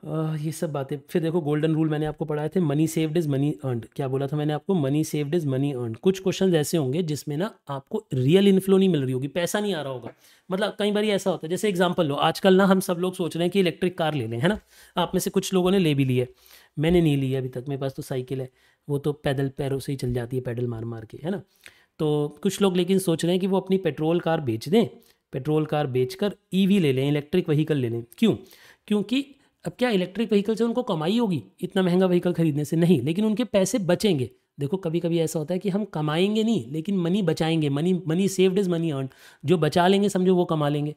ये सब बातें फिर देखो गोल्डन रूल मैंने आपको पढ़ाए थे money saved is money earned क्या बोला था मैंने आपको money saved is money earned कुछ क्वेश्चन ऐसे होंगे जिसमें ना आपको रियल इन्फ्लो नहीं मिल रही होगी पैसा नहीं आ रहा होगा मतलब कई बार ऐसा होता है जैसे एग्जाम्पल लो आजकल ना हम सब लोग सोच रहे हैं कि इलेक्ट्रिक कार ले लें है ना आप में से कुछ लोगों ने ले भी लिया है मैंने नहीं ली है अभी तक मेरे पास तो साइकिल है वो तो पैदल पैरों से ही चल जाती है पैडल मार मार के है ना तो कुछ लोग लेकिन सोच रहे हैं कि वो अपनी पेट्रोल कार बेच दें पेट्रोल कार बेचकर ईवी e ले लें इलेक्ट्रिक वहीकल ले लें क्यों क्योंकि अब क्या इलेक्ट्रिक व्हीकल से उनको कमाई होगी इतना महंगा व्हीकल खरीदने से नहीं लेकिन उनके पैसे बचेंगे देखो कभी कभी ऐसा होता है कि हम कमाएंगे नहीं लेकिन मनी बचाएंगे money money saved is money earn जो बचा लेंगे समझो वो कमा लेंगे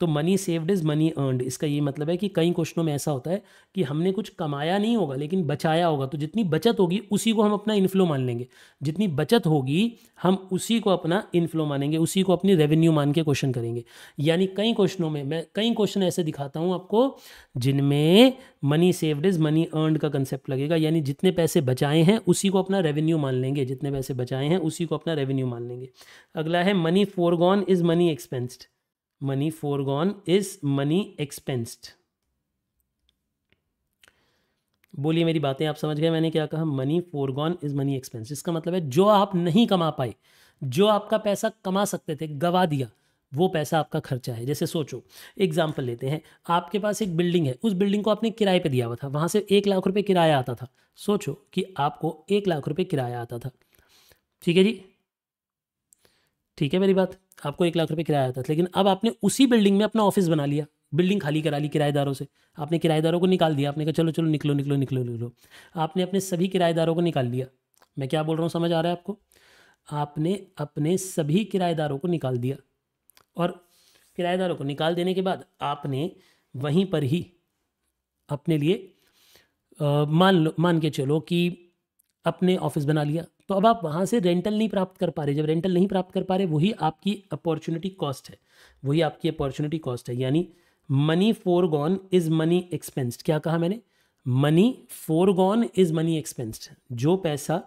तो money saved is money earned इसका ये मतलब है कि कई क्वेश्चनों में ऐसा होता है कि हमने कुछ कमाया नहीं होगा लेकिन बचाया होगा तो जितनी बचत होगी उसी को हम अपना इनफ्लो मान लेंगे जितनी बचत होगी हम उसी को अपना इनफ्लो मानेंगे उसी को अपनी रेवेन्यू मान के क्वेश्चन करेंगे यानी कई क्वेश्चनों में मैं कई क्वेश्चन ऐसे दिखाता हूँ आपको जिनमें money saved is money earned का कंसेप्ट लगेगा यानी जितने पैसे बचाए हैं उसी को अपना रेवेन्यू मान लेंगे जितने पैसे बचाए हैं उसी को अपना रेवेन्यू मान लेंगे अगला है money foregone is money expensed money foregone is money expensed बोलिए मेरी बातें आप समझ गए मैंने क्या कहा money gone is money expense इसका मतलब है जो आप नहीं कमा पाए जो आपका पैसा कमा सकते थे गवा दिया वो पैसा आपका खर्चा है जैसे सोचो एग्जाम्पल लेते हैं आपके पास एक बिल्डिंग है उस बिल्डिंग को आपने किराए पे दिया हुआ था वहां से एक लाख रुपए किराया आता था सोचो कि आपको एक लाख रुपए किराया आता था ठीक है जी ठीक है मेरी बात आपको एक लाख रुपये किराया आता था लेकिन अब आपने उसी बिल्डिंग में अपना ऑफिस बना लिया बिल्डिंग खाली करा ली किराएदारों से आपने किराएदारों को निकाल दिया आपने कहा चलो चलो निकलो निकलो निकलो निकलो आपने अपने सभी किराएदारों को निकाल लिया मैं क्या बोल रहा हूँ समझ आ रहा है आपको आपने अपने सभी किराएदारों को निकाल दिया और किराएदारों को निकाल देने के बाद आपने वहीं पर ही अपने लिए आ, मान लो मान के चलो कि अपने ऑफिस बना लिया तो अब आप वहाँ से रेंटल नहीं प्राप्त कर पा रहे जब रेंटल नहीं प्राप्त कर पा रहे वही आपकी अपॉर्चुनिटी कॉस्ट है वही आपकी अपॉर्चुनिटी कॉस्ट है यानी money foregone is money expensed क्या कहा मैंने money foregone is money expensed जो पैसा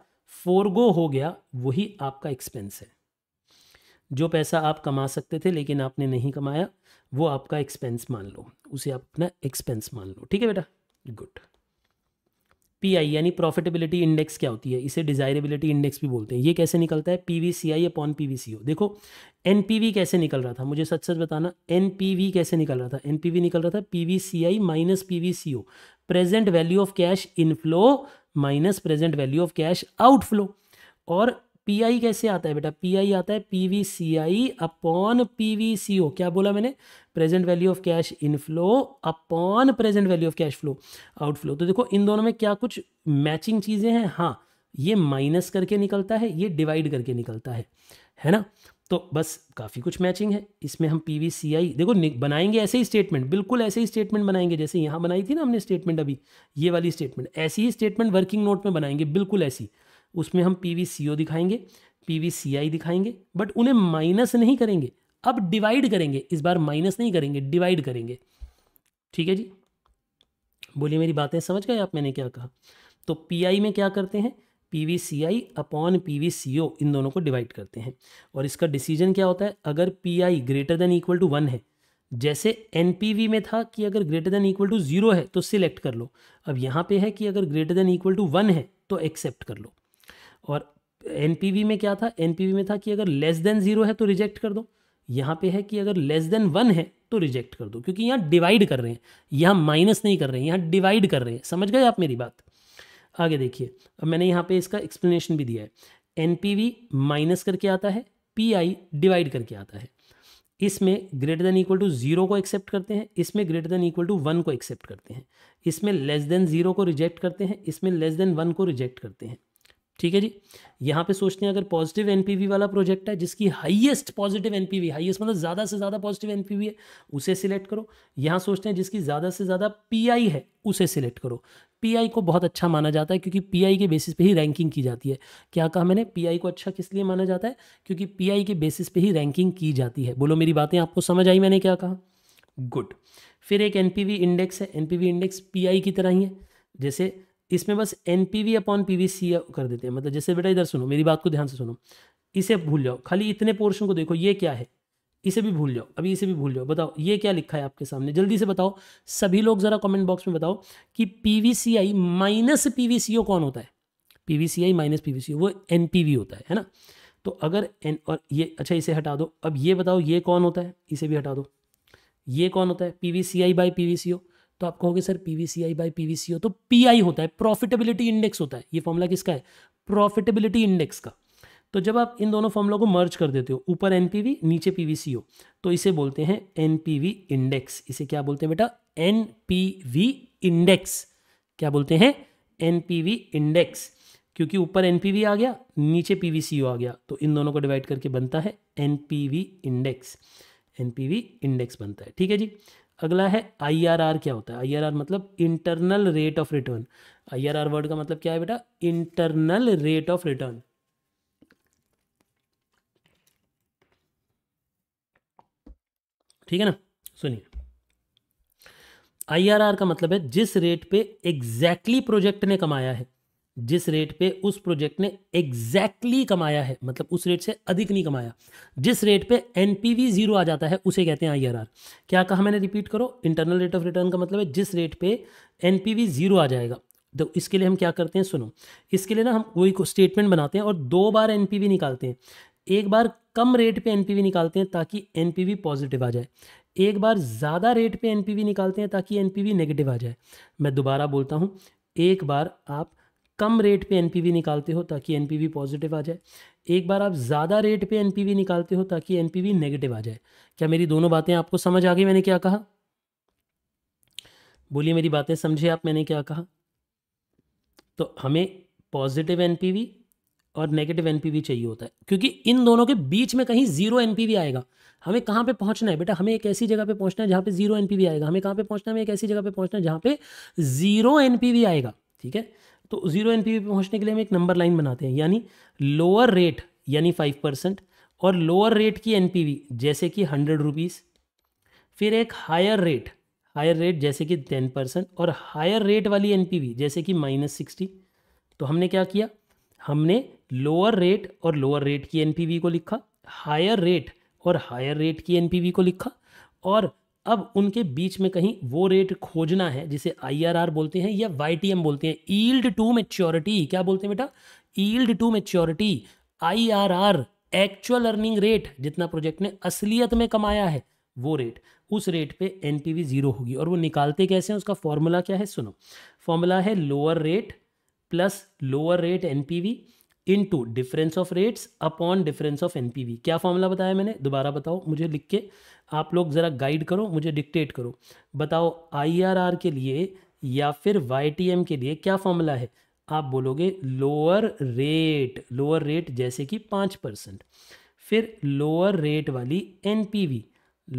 फोरगो हो गया वही आपका एक्सपेंस है जो पैसा आप कमा सकते थे लेकिन आपने नहीं कमाया वो आपका एक्सपेंस मान लो उसे आप अपना एक्सपेंस मान लो ठीक है बेटा गुड पी आई यानी प्रॉफिटेबिलिटी इंडेक्स क्या होती है इसे डिजायरेबिलिटी इंडेक्स भी बोलते हैं ये कैसे निकलता है P V C I upon P V C O देखो एन पी वी कैसे निकल रहा था मुझे सच सच बताना एन पी वी कैसे निकल रहा था एन पी वी निकल रहा था P V C I minus P V C O present value of cash inflow minus present value of cash outflow और पी आई कैसे आता है बेटा पी आई आता है P V C I upon P V C O क्या बोला मैंने present value of cash inflow upon present value of cash flow outflow तो देखो इन दोनों में क्या कुछ मैचिंग चीज़ें हैं हाँ ये माइनस करके निकलता है ये डिवाइड करके निकलता है है ना तो बस काफ़ी कुछ मैचिंग है इसमें हम पी वी सी आई देखो बनाएंगे ऐसे ही स्टेटमेंट बिल्कुल ऐसे ही स्टेटमेंट बनाएंगे जैसे यहाँ बनाई थी ना हमने स्टेटमेंट अभी ये वाली स्टेटमेंट ऐसी ही स्टेटमेंट वर्किंग नोट में बनाएंगे बिल्कुल ऐसी उसमें हम पी वी सी ओ दिखाएंगे पी वी सी आई दिखाएंगे बट उन्हें माइनस नहीं करेंगे अब डिवाइड करेंगे इस बार माइनस नहीं करेंगे डिवाइड करेंगे ठीक है जी बोलिए मेरी बातें समझ गए आप मैंने क्या कहा तो पी आई में क्या करते हैं P V C I upon P V C O इन दोनों को डिवाइड करते हैं और इसका डिसीजन क्या होता है अगर P I greater than equal to one है जैसे एन पी वी में था कि अगर greater than equal to zero है तो सिलेक्ट कर लो अब यहाँ पे है कि अगर greater than equal to one है तो एक्सेप्ट कर लो और एन में क्या था एन में था कि अगर लेस देन ज़ीरो है तो रिजेक्ट कर दो यहाँ पे है कि अगर लेस देन वन है तो रिजेक्ट कर दो क्योंकि यहाँ डिवाइड कर रहे हैं यहाँ माइनस नहीं कर रहे हैं यहाँ डिवाइड कर रहे हैं समझ गए आप मेरी बात आगे देखिए अब मैंने यहाँ पे इसका एक्सप्लेनेशन भी दिया है एन माइनस करके आता है पी डिवाइड करके आता है इसमें greater than equal to zero को एक्सेप्ट करते हैं इसमें greater than equal to one को एक्सेप्ट करते हैं इसमें लेस देन जीरो को रिजेक्ट करते हैं इसमें लेस देन वन को रिजेक्ट करते हैं ठीक है जी यहाँ पे सोचते हैं अगर पॉजिटिव एनपीवी वाला प्रोजेक्ट है जिसकी हाईएस्ट पॉजिटिव एनपीवी हाईएस्ट मतलब ज़्यादा से ज़्यादा पॉजिटिव एनपीवी है उसे सिलेक्ट करो यहाँ सोचते हैं जिसकी ज़्यादा से ज़्यादा पीआई है उसे सिलेक्ट करो पीआई को बहुत अच्छा माना जाता है क्योंकि पीआई के बेसिस पे ही रैंकिंग की जाती है क्या कहा मैंने पीआई को अच्छा किस लिए माना जाता है क्योंकि पीआई के बेसिस पे ही रैंकिंग की जाती है बोलो मेरी बातें आपको समझ आई मैंने क्या कहा गुड फिर एक एनपीवी इंडेक्स है एनपीवी इंडेक्स पीआई की तरह ही है जैसे इसमें बस N P V upon P V C कर देते हैं मतलब जैसे बेटा इधर सुनो मेरी बात को ध्यान से सुनो इसे भूल जाओ खाली इतने पोर्शन को देखो ये क्या है इसे भी भूल जाओ अभी इसे भी भूल जाओ बताओ ये क्या लिखा है आपके सामने जल्दी से बताओ सभी लोग ज़रा कमेंट बॉक्स में बताओ कि P V C I minus P V C O कौन होता है P V C I minus P V C O वो एन पी वी होता है है ना तो अगर एन और ये अच्छा इसे हटा दो अब ये बताओ ये कौन होता है इसे भी हटा दो ये कौन होता है P V C I by P V C O तो आप कहोगे sir P V C I by P V C O तो पी आई होता है प्रॉफिटेबिलिटी इंडेक्स होता है ये फॉर्मूला किसका है प्रॉफिटेबिलिटी इंडेक्स का तो जब आप इन दोनों फॉर्मूला को मर्ज कर देते हो ऊपर एन पी वी नीचे पी वी सी ओ तो इसे बोलते हैं एन पी वी इंडेक्स इसे क्या बोलते हैं बेटा एन पी वी इंडेक्स क्या बोलते हैं एन पी वी इंडेक्स क्योंकि ऊपर एन पी वी आ गया नीचे पी वी सी ओ आ गया तो इन दोनों को डिवाइड करके बनता है N P V index N P V index बनता है ठीक है जी अगला है आईआरआर क्या होता है आईआरआर मतलब internal rate of return IRR word का मतलब क्या है बेटा इंटरनल रेट ऑफ रिटर्न ठीक है ना सुनिए आईआरआर का मतलब है जिस रेट पे एग्जैक्टली exactly प्रोजेक्ट ने कमाया है जिस रेट पे उस प्रोजेक्ट ने एग्जैक्टली exactly कमाया है मतलब उस रेट से अधिक नहीं कमाया जिस रेट पे एन जीरो आ जाता है उसे कहते हैं आर क्या कहा मैंने रिपीट करो इंटरनल रेट ऑफ रिटर्न का मतलब है जिस रेट पे एन जीरो आ जाएगा तो इसके लिए हम क्या करते हैं सुनो इसके लिए ना हम कोई स्टेटमेंट बनाते हैं और दो बार एन निकालते हैं एक बार कम रेट पर एन निकालते हैं ताकि एन पॉजिटिव आ जाए एक बार ज़्यादा रेट पर एन निकालते हैं ताकि एन नेगेटिव आ जाए मैं दोबारा बोलता हूँ एक बार आप कम रेट पे एनपीवी निकालते हो ताकि एनपीवी पॉजिटिव आ जाए एक बार आप ज़्यादा रेट पे एनपीवी निकालते हो ताकि एनपीवी नेगेटिव आ जाए क्या मेरी दोनों बातें आपको समझ आ गई मैंने क्या कहा बोलिए मेरी बातें समझे आप मैंने क्या कहा तो हमें पॉजिटिव एनपीवी और नेगेटिव एनपीवी चाहिए होता है क्योंकि इन दोनों के बीच में कहीं जीरो एनपीवी आएगा हमें कहाँ पे पहुंचना है बेटा हमें एक ऐसी जगह पे पहुंचना है जहाँ पे जीरो एनपीवी आएगा हमें कहाँ पे पहुंचना है हमें एक ऐसी जगह पे पहुंचना है जहाँ पे जीरो एनपीवी आएगा ठीक है तो ज़ीरो एन पी पहुँचने के लिए हम एक नंबर लाइन बनाते हैं यानी लोअर रेट यानी फाइव परसेंट और लोअर रेट की एन जैसे कि हंड्रेड रुपीज़ फिर एक हायर रेट हायर रेट जैसे कि टेन परसेंट और हायर रेट वाली एन जैसे कि माइनस सिक्सटी तो हमने क्या किया हमने लोअर रेट और लोअर रेट की एन को लिखा हायर रेट और हायर रेट की एन को लिखा और अब उनके बीच में कहीं वो रेट खोजना है जिसे आई बोलते हैं या वाई बोलते हैं ईल्ड टू मेच्योरिटी क्या बोलते हैं बेटा yield to maturity I actual earning rate जितना प्रोजेक्ट ने असलियत में कमाया है वो रेट उस रेट पे एनपीवी जीरो होगी और वो निकालते कैसे हैं उसका फॉर्मूला क्या है सुनो फॉर्मूला है lower rate plus lower rate NPV into difference of rates upon difference of N P V क्या फॉर्मूला बताया मैंने दोबारा बताओ मुझे लिख के आप लोग ज़रा गाइड करो मुझे डिक्टेट करो बताओ आई आर आर के लिए या फिर वाई टी एम के लिए क्या फॉर्मूला है आप बोलोगे लोअर रेट लोअर रेट जैसे कि पाँच परसेंट फिर लोअर रेट वाली N P V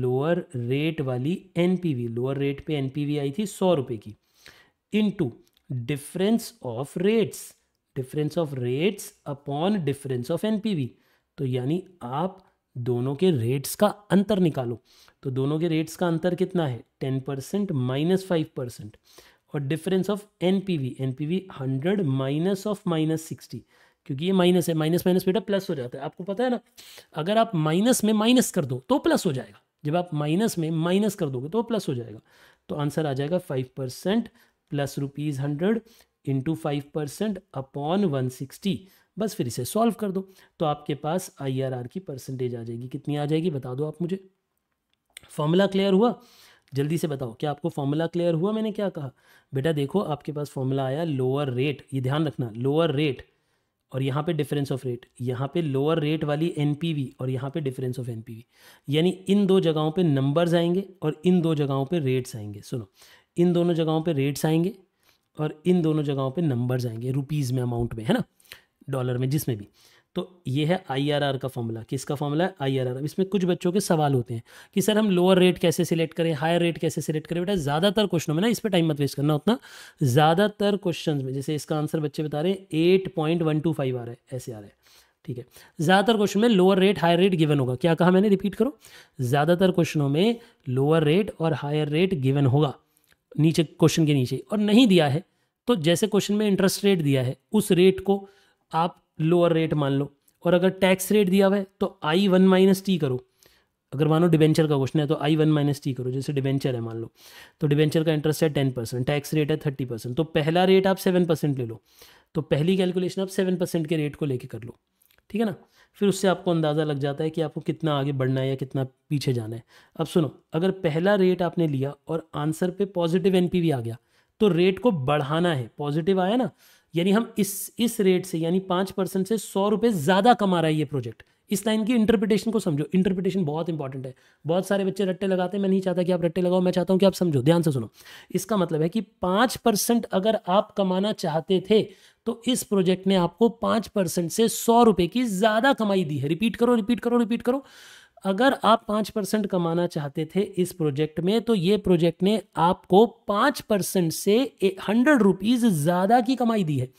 lower rate वाली N P V lower rate पे वी आई थी सौ रुपये की into difference of rates difference of rates upon difference of N तो यानी आप दोनों के रेट्स का अंतर निकालो तो दोनों के रेट्स का अंतर कितना है ten percent minus five percent और difference of N P V N P V hundred minus of minus sixty क्योंकि ये माइनस है माइनस माइनस बेटा प्लस हो जाता है आपको पता है ना अगर आप माइनस में माइनस कर दो तो प्लस हो जाएगा जब आप माइनस में माइनस कर दोगे तो प्लस हो जाएगा तो आंसर आ जाएगा five percent plus rupees hundred into five percent upon one sixty बस फिर इसे सॉल्व कर दो तो आपके पास आईआरआर की परसेंटेज आ जाएगी कितनी आ जाएगी बता दो आप मुझे फॉर्मूला क्लियर हुआ जल्दी से बताओ क्या आपको फॉर्मूला क्लियर हुआ मैंने क्या कहा बेटा देखो आपके पास फॉर्मूला आया लोअर रेट ये ध्यान रखना लोअर रेट और यहाँ पे डिफरेंस ऑफ रेट यहाँ पे लोअर रेट वाली वी और यहाँ पे डिफरेंस ऑफ वी यानी इन दो जगहों पे नंबर्स आएंगे और इन दो जगहों पे रेट्स आएंगे सुनो इन दोनों जगहों पे रेट्स आएंगे और इन दोनों जगहों पे नंबर्स आएंगे रुपीज़ में अमाउंट में है ना डॉलर में जिसमें भी तो ये है आईआरआर का फॉर्मूला किसका फॉर्मूला है आईआरआर इसमें कुछ बच्चों के सवाल होते हैं कि सर हम लोअर रेट कैसे सिलेक्ट करें हायर रेट कैसे सिलेक्ट करें बेटा ज़्यादातर क्वेश्चनों में ना इस पर टाइम मत वेस्ट करना उतना ज़्यादातर क्वेश्चन में जैसे इसका आंसर बच्चे बता रहे हैं eight point one two five आ रहा है ऐसे आ रहा है ठीक है ज़्यादातर क्वेश्चन में lower rate higher rate given होगा क्या कहा मैंने रिपीट करो ज़्यादातर क्वेश्चनों में लोअर रेट और हायर रेट गिवन होगा नीचे क्वेश्चन के नीचे और नहीं दिया है तो जैसे क्वेश्चन में इंटरेस्ट रेट दिया है उस रेट को आप लोअर रेट मान लो और अगर टैक्स रेट दिया हुआ है तो आई वन माइनस टी करो अगर मानो डिबेंचर का क्वेश्चन है तो आई वन माइनस टी करो जैसे डिबेंचर है मान लो तो डिबेंचर का इंटरेस्ट है टेन परसेंट टैक्स रेट है थर्टी परसेंट तो पहला रेट आप सेवन परसेंट ले लो तो पहली कैलकुलेशन आप सेवन परसेंट के रेट को लेके कर लो ठीक है ना फिर उससे आपको अंदाज़ा लग जाता है कि आपको कितना आगे बढ़ना है या कितना पीछे जाना है अब सुनो अगर पहला रेट आपने लिया और आंसर पे पॉजिटिव एनपीवी आ गया तो रेट को बढ़ाना है पॉजिटिव आया ना यानी हम इस इस रेट से यानी पाँच परसेंट से सौ रुपये ज़्यादा कमा रहा है ये प्रोजेक्ट इस लाइन की इंटरप्रिटेशन को समझो इंटरप्रिटेशन बहुत इंपॉर्टेंट है बहुत सारे बच्चे रट्टे लगाते हैं मैं नहीं चाहता कि आप रट्टे लगाओ मैं चाहता हूँ कि आप समझो ध्यान से सुनो इसका मतलब है कि पाँच परसेंट अगर आप कमाना चाहते थे तो इस प्रोजेक्ट ने आपको पांच परसेंट से सौ रुपए की ज़्यादा कमाई दी है रिपीट करो रिपीट करो रिपीट करो अगर आप पांच परसेंट कमाना चाहते थे इस प्रोजेक्ट में तो ये प्रोजेक्ट ने आपको पांच परसेंट से हंड्रेड रुपीज़ ज़्यादा की कमाई दी है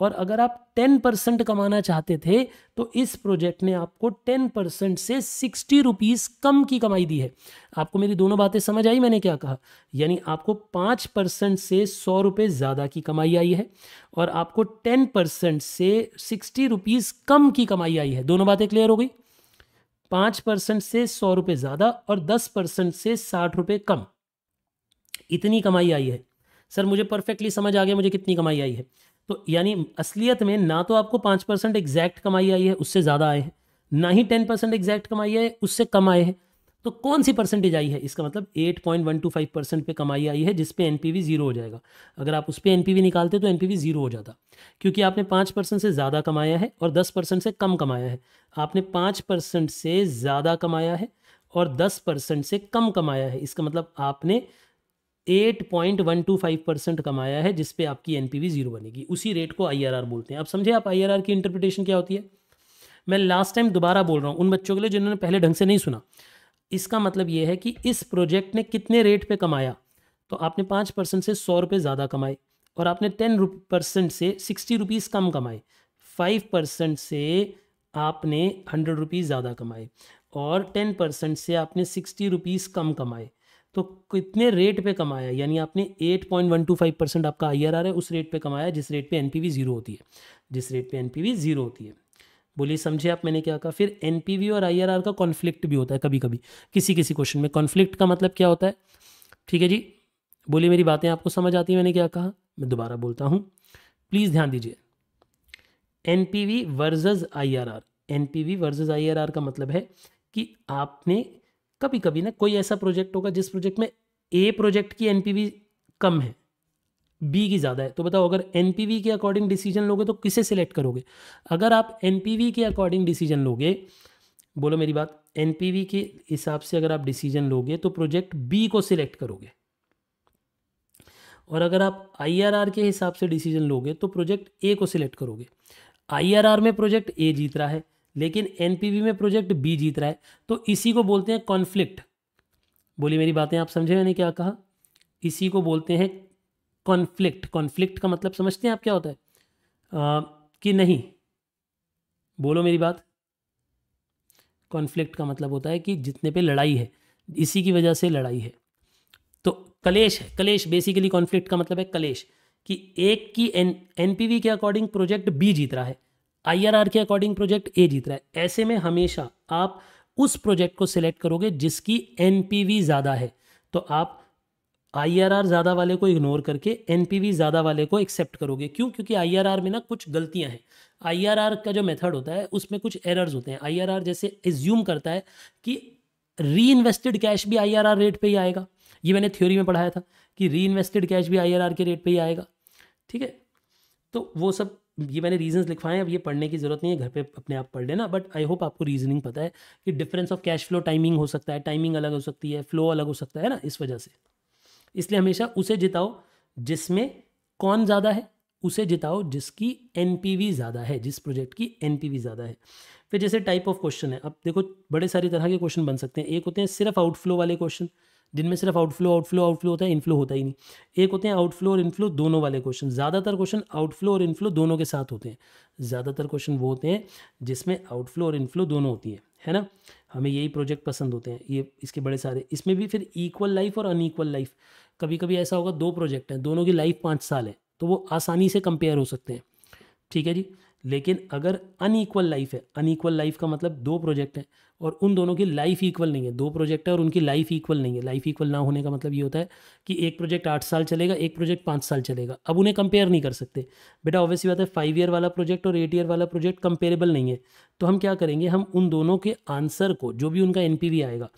और अगर आप 10 परसेंट कमाना चाहते थे तो इस प्रोजेक्ट ने आपको 10 परसेंट से सिक्सटी रुपीज़ कम की कमाई दी है आपको मेरी दोनों बातें समझ आई मैंने क्या कहा यानी आपको पांच परसेंट से सौ रुपये ज़्यादा की कमाई आई है और आपको टेन परसेंट से सिक्सटी रुपीज़ कम की कमाई आई है दोनों बातें क्लियर हो गई पांच परसेंट से सौ रुपये ज़्यादा और दस परसेंट से साठ रुपए कम इतनी कमाई आई है सर मुझे परफेक्टली समझ आ गया मुझे कितनी कमाई आई है तो यानी असलियत में ना तो आपको पाँच परसेंट एग्जैक्ट कमाई आई है उससे ज़्यादा आए हैं ना ही टेन परसेंट एग्जैक्ट कमाई आई है उससे कम आए हैं तो कौन सी परसेंटेज आई है इसका मतलब eight point one two five percent पर कमाई आई है जिस पे एनपीवी जीरो हो जाएगा अगर आप उस पर एनपीवी निकालते तो वी जीरो हो जाता क्योंकि आपने पाँच परसेंट से ज़्यादा कमाया है और दस परसेंट से कम कमाया है आपने पाँच परसेंट से ज़्यादा कमाया है और दस परसेंट से कम कमाया है इसका मतलब आपने eight point one two five percent कमाया है जिसपे आपकी एनपीवी जीरो बनेगी उसी रेट को आईआरआर बोलते हैं आप समझे आप आईआरआर की इंटरप्रिटेशन क्या होती है मैं लास्ट टाइम दोबारा बोल रहा हूँ उन बच्चों के लिए जिन्होंने पहले ढंग से नहीं सुना इसका मतलब ये है कि इस प्रोजेक्ट ने कितने रेट पर कमाया तो आपने पाँच परसेंट से सौ रुपये ज़्यादा कमाए और आपने टेन परसेंट से सिक्सटी रुपीज़ कम कमाए फाइव परसेंट से आपने हंड्रेड रुपीज़ ज़्यादा कमाए और टेन परसेंट से आपने सिक्सटी रुपीज़ कम कमाए तो कितने रेट पे कमाया यानी आपने 8.125 परसेंट आपका आई आर है उस रेट पे कमाया जिस रेट पे एन ज़ीरो होती है जिस रेट पे एन ज़ीरो होती है बोलिए समझे आप मैंने क्या कहा फिर एन और आई का कॉन्फ्लिक्ट भी होता है कभी कभी किसी किसी क्वेश्चन में कॉन्फ्लिक्ट का मतलब क्या होता है ठीक है जी बोलिए मेरी बातें आपको समझ आती है मैंने क्या कहा मैं दोबारा बोलता हूँ प्लीज़ ध्यान दीजिए N P V versus I R R N P V I R R का मतलब है कि आपने कभी कभी ना कोई ऐसा प्रोजेक्ट होगा जिस प्रोजेक्ट में ए प्रोजेक्ट की एन कम है बी की ज़्यादा है तो बताओ अगर एन के अकॉर्डिंग डिसीजन लोगे तो किसे सिलेक्ट करोगे अगर आप एन के अकॉर्डिंग डिसीजन लोगे बोलो मेरी बात एन के हिसाब से अगर आप डिसीजन लोगे तो प्रोजेक्ट बी को सिलेक्ट करोगे और अगर आप आई के हिसाब से डिसीजन लोगे तो प्रोजेक्ट ए को सिलेक्ट करोगे आई में प्रोजेक्ट ए जीत रहा है लेकिन एनपीवी में प्रोजेक्ट बी जीत रहा है तो इसी को बोलते हैं कॉन्फ्लिक्ट बोली मेरी बातें आप समझे मैंने क्या कहा इसी को बोलते हैं कॉन्फ्लिक्ट कॉन्फ्लिक्ट का मतलब समझते हैं आप क्या होता है आ, कि नहीं बोलो मेरी बात कॉन्फ्लिक्ट का मतलब होता है कि जितने पे लड़ाई है इसी की वजह से लड़ाई है तो कलेश है कलेश बेसिकली कॉन्फ्लिक्ट का मतलब है कलेश कि एक की एन एनपीवी के अकॉर्डिंग प्रोजेक्ट बी जीत रहा है आईआरआर के अकॉर्डिंग प्रोजेक्ट ए जीत रहा है ऐसे में हमेशा आप उस प्रोजेक्ट को सिलेक्ट करोगे जिसकी एन ज़्यादा है तो आप आई ज़्यादा वाले को इग्नोर करके एन ज़्यादा वाले को एक्सेप्ट करोगे क्यों क्योंकि आई में ना कुछ गलतियां हैं आई का जो मेथड होता है उसमें कुछ एरर्स होते हैं आई जैसे एज्यूम करता है कि री इन्वेस्टेड कैश भी आई रेट पे ही आएगा ये मैंने थ्योरी में पढ़ाया था कि री इन्वेस्टेड कैश भी आई के रेट पे ही आएगा ठीक है तो वो सब ये मैंने रीजंस लिखवाए हैं अब ये पढ़ने की ज़रूरत नहीं है घर पे अपने आप पढ़ लेना बट आई होप आपको रीजनिंग पता है कि difference of cash flow timing हो सकता है टाइमिंग अलग हो सकती है फ्लो अलग हो सकता है ना इस वजह से इसलिए हमेशा उसे जिताओ जिसमें कौन ज़्यादा है उसे जिताओ जिसकी एन ज़्यादा है जिस प्रोजेक्ट की एन ज़्यादा है फिर जैसे टाइप ऑफ क्वेश्चन है अब देखो बड़े सारी तरह के क्वेश्चन बन सकते हैं एक होते हैं सिर्फ आउटफ्लो वाले क्वेश्चन जिनमें सिर्फ आउटफ्लो आउटफ्लो आउटफ्लो होता है इनफ्लो होता ही नहीं एक होते हैं आउटफ्लो और इनफ्लो दोनों वाले क्वेश्चन ज़्यादातर क्वेश्चन आउटफ्लो और इनफ्लो दोनों के साथ होते हैं ज़्यादातर क्वेश्चन वो होते हैं जिसमें आउटफ्लो और इनफ्लो दोनों होती हैं है ना हमें यही प्रोजेक्ट पसंद होते हैं ये इसके बड़े सारे इसमें भी फिर इक्वल लाइफ और अनईक्वल लाइफ कभी कभी ऐसा होगा दो प्रोजेक्ट हैं दोनों की लाइफ पाँच साल है तो वो आसानी से कंपेयर हो सकते हैं ठीक है जी लेकिन अगर अनईक्वल लाइफ है अनईक्वल लाइफ का मतलब दो प्रोजेक्ट हैं और उन दोनों की लाइफ इक्वल नहीं है दो प्रोजेक्ट है और उनकी लाइफ इक्वल नहीं है लाइफ इक्वल ना होने का मतलब ये होता है कि एक प्रोजेक्ट आठ साल चलेगा एक प्रोजेक्ट पाँच साल चलेगा अब उन्हें कंपेयर नहीं कर सकते बेटा ऑब्वियसली बात है फाइव ईयर वाला प्रोजेक्ट और एट ईयर वाला प्रोजेक्ट कंपेरेबल नहीं है तो हम क्या करेंगे हम उन दोनों के आंसर को जो भी उनका एन आएगा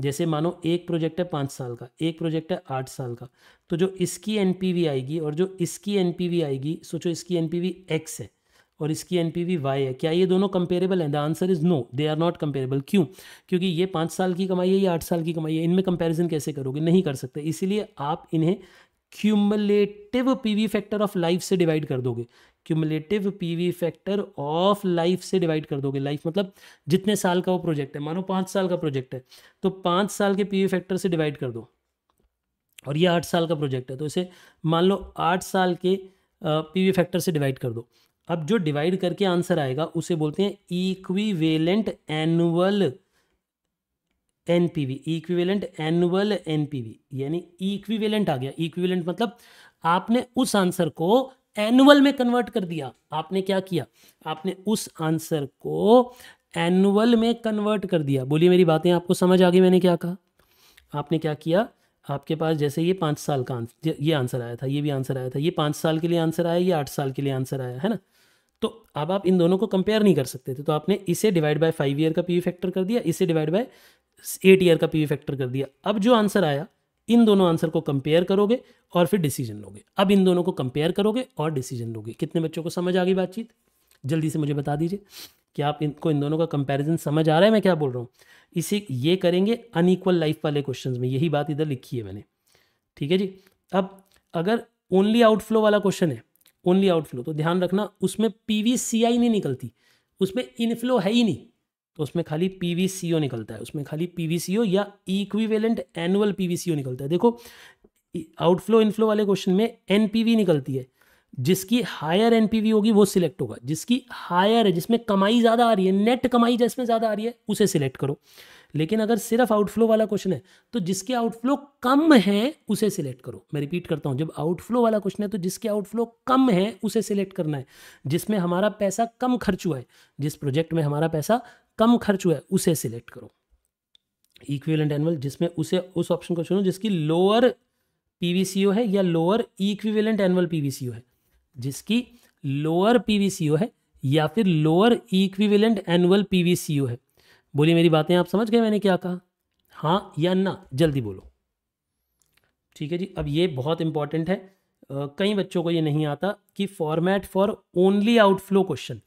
जैसे मानो एक प्रोजेक्ट है पाँच साल का एक प्रोजेक्ट है आठ साल का तो जो इसकी एन आएगी और जो इसकी एन आएगी सोचो इसकी एन एक्स है और इसकी एन पी वी वाई है क्या ये दोनों कंपेरेबल हैं the answer is no they are not comparable क्यों क्योंकि ये पाँच साल की कमाई है ये आठ साल की कमाई है इनमें कंपेरिजन कैसे करोगे नहीं कर सकते इसीलिए आप इन्हें cumulative V factor of life से डिवाइड कर दोगे cumulative V factor of life से डिवाइड कर दोगे लाइफ मतलब जितने साल का वो प्रोजेक्ट है मानो पाँच साल का प्रोजेक्ट है तो पाँच साल के पी वी फैक्टर से डिवाइड कर दो और ये आठ साल का प्रोजेक्ट है तो इसे मान लो आठ साल के पी वी फैक्टर से डिवाइड कर दो अब जो डिवाइड करके आंसर आएगा उसे बोलते हैं equivalent annual NPV equivalent annual NPV यानी इक्विवेलेंट आ गया इक्विवेलेंट मतलब आपने उस आंसर को एनुअल में कन्वर्ट कर दिया आपने क्या किया आपने उस आंसर को एनुअल में कन्वर्ट कर दिया बोलिए मेरी बातें आपको समझ आ गई मैंने क्या कहा आपने क्या किया आपके पास जैसे ये पाँच साल का आंसर ये आंसर आया था ये भी आंसर आया था ये पाँच साल के लिए आंसर आया ये आठ साल के लिए आंसर आया है ना तो अब आप इन दोनों को कंपेयर नहीं कर सकते थे तो आपने इसे डिवाइड बाय फाइव ईयर का पी फैक्टर कर दिया इसे डिवाइड बाय एट ईयर का पी फैक्टर कर दिया अब जो आंसर आया इन दोनों आंसर को कंपेयर करोगे और फिर डिसीजन लोगे अब इन दोनों को कंपेयर करोगे और डिसीजन लोगे कितने बच्चों को समझ आ गई बातचीत जल्दी से मुझे बता दीजिए कि आप इनको इन दोनों का कंपैरिजन समझ आ रहा है मैं क्या बोल रहा हूँ इसे ये करेंगे अनईक्वल लाइफ वाले क्वेश्चंस में यही बात इधर लिखी है मैंने ठीक है जी अब अगर ओनली आउटफ्लो वाला क्वेश्चन है ओनली आउटफ्लो तो ध्यान रखना उसमें पी वी सी आई नहीं निकलती उसमें इनफ्लो है ही नहीं तो उसमें खाली पी वी सी ओ निकलता है उसमें खाली पी वी सी ओ या equivalent annual P V C O निकलता है देखो आउटफ्लो इनफ्लो वाले क्वेश्चन में एन पी वी निकलती है जिसकी हायर एन पी वी होगी वो सिलेक्ट होगा जिसकी हायर है जिसमें कमाई ज़्यादा आ रही है नेट कमाई जिसमें ज़्यादा आ रही है उसे सिलेक्ट करो लेकिन अगर सिर्फ आउटफ्लो वाला क्वेश्चन है तो जिसके आउटफ्लो कम है उसे सिलेक्ट करो मैं रिपीट करता हूँ जब आउटफ्लो वाला क्वेश्चन है तो जिसके आउटफ्लो कम है उसे सिलेक्ट करना है जिसमें हमारा पैसा कम खर्च हुआ है जिस प्रोजेक्ट में हमारा पैसा कम खर्च हुआ है उसे सिलेक्ट करो इक्विवेलेंट एनुअल जिसमें उसे उस ऑप्शन को चुनो जिसकी लोअर पीवीसीओ है या लोअर इक्विवेलेंट एनुअल पीवीसीओ है जिसकी लोअर पीवीसीओ है या फिर लोअर इक्विवेलेंट एनुअल पीवीसीओ है बोली मेरी बातें आप समझ गए मैंने क्या कहा हाँ या ना जल्दी बोलो ठीक है जी अब ये बहुत इंपॉर्टेंट है कई बच्चों को ये नहीं आता कि format for only outflow question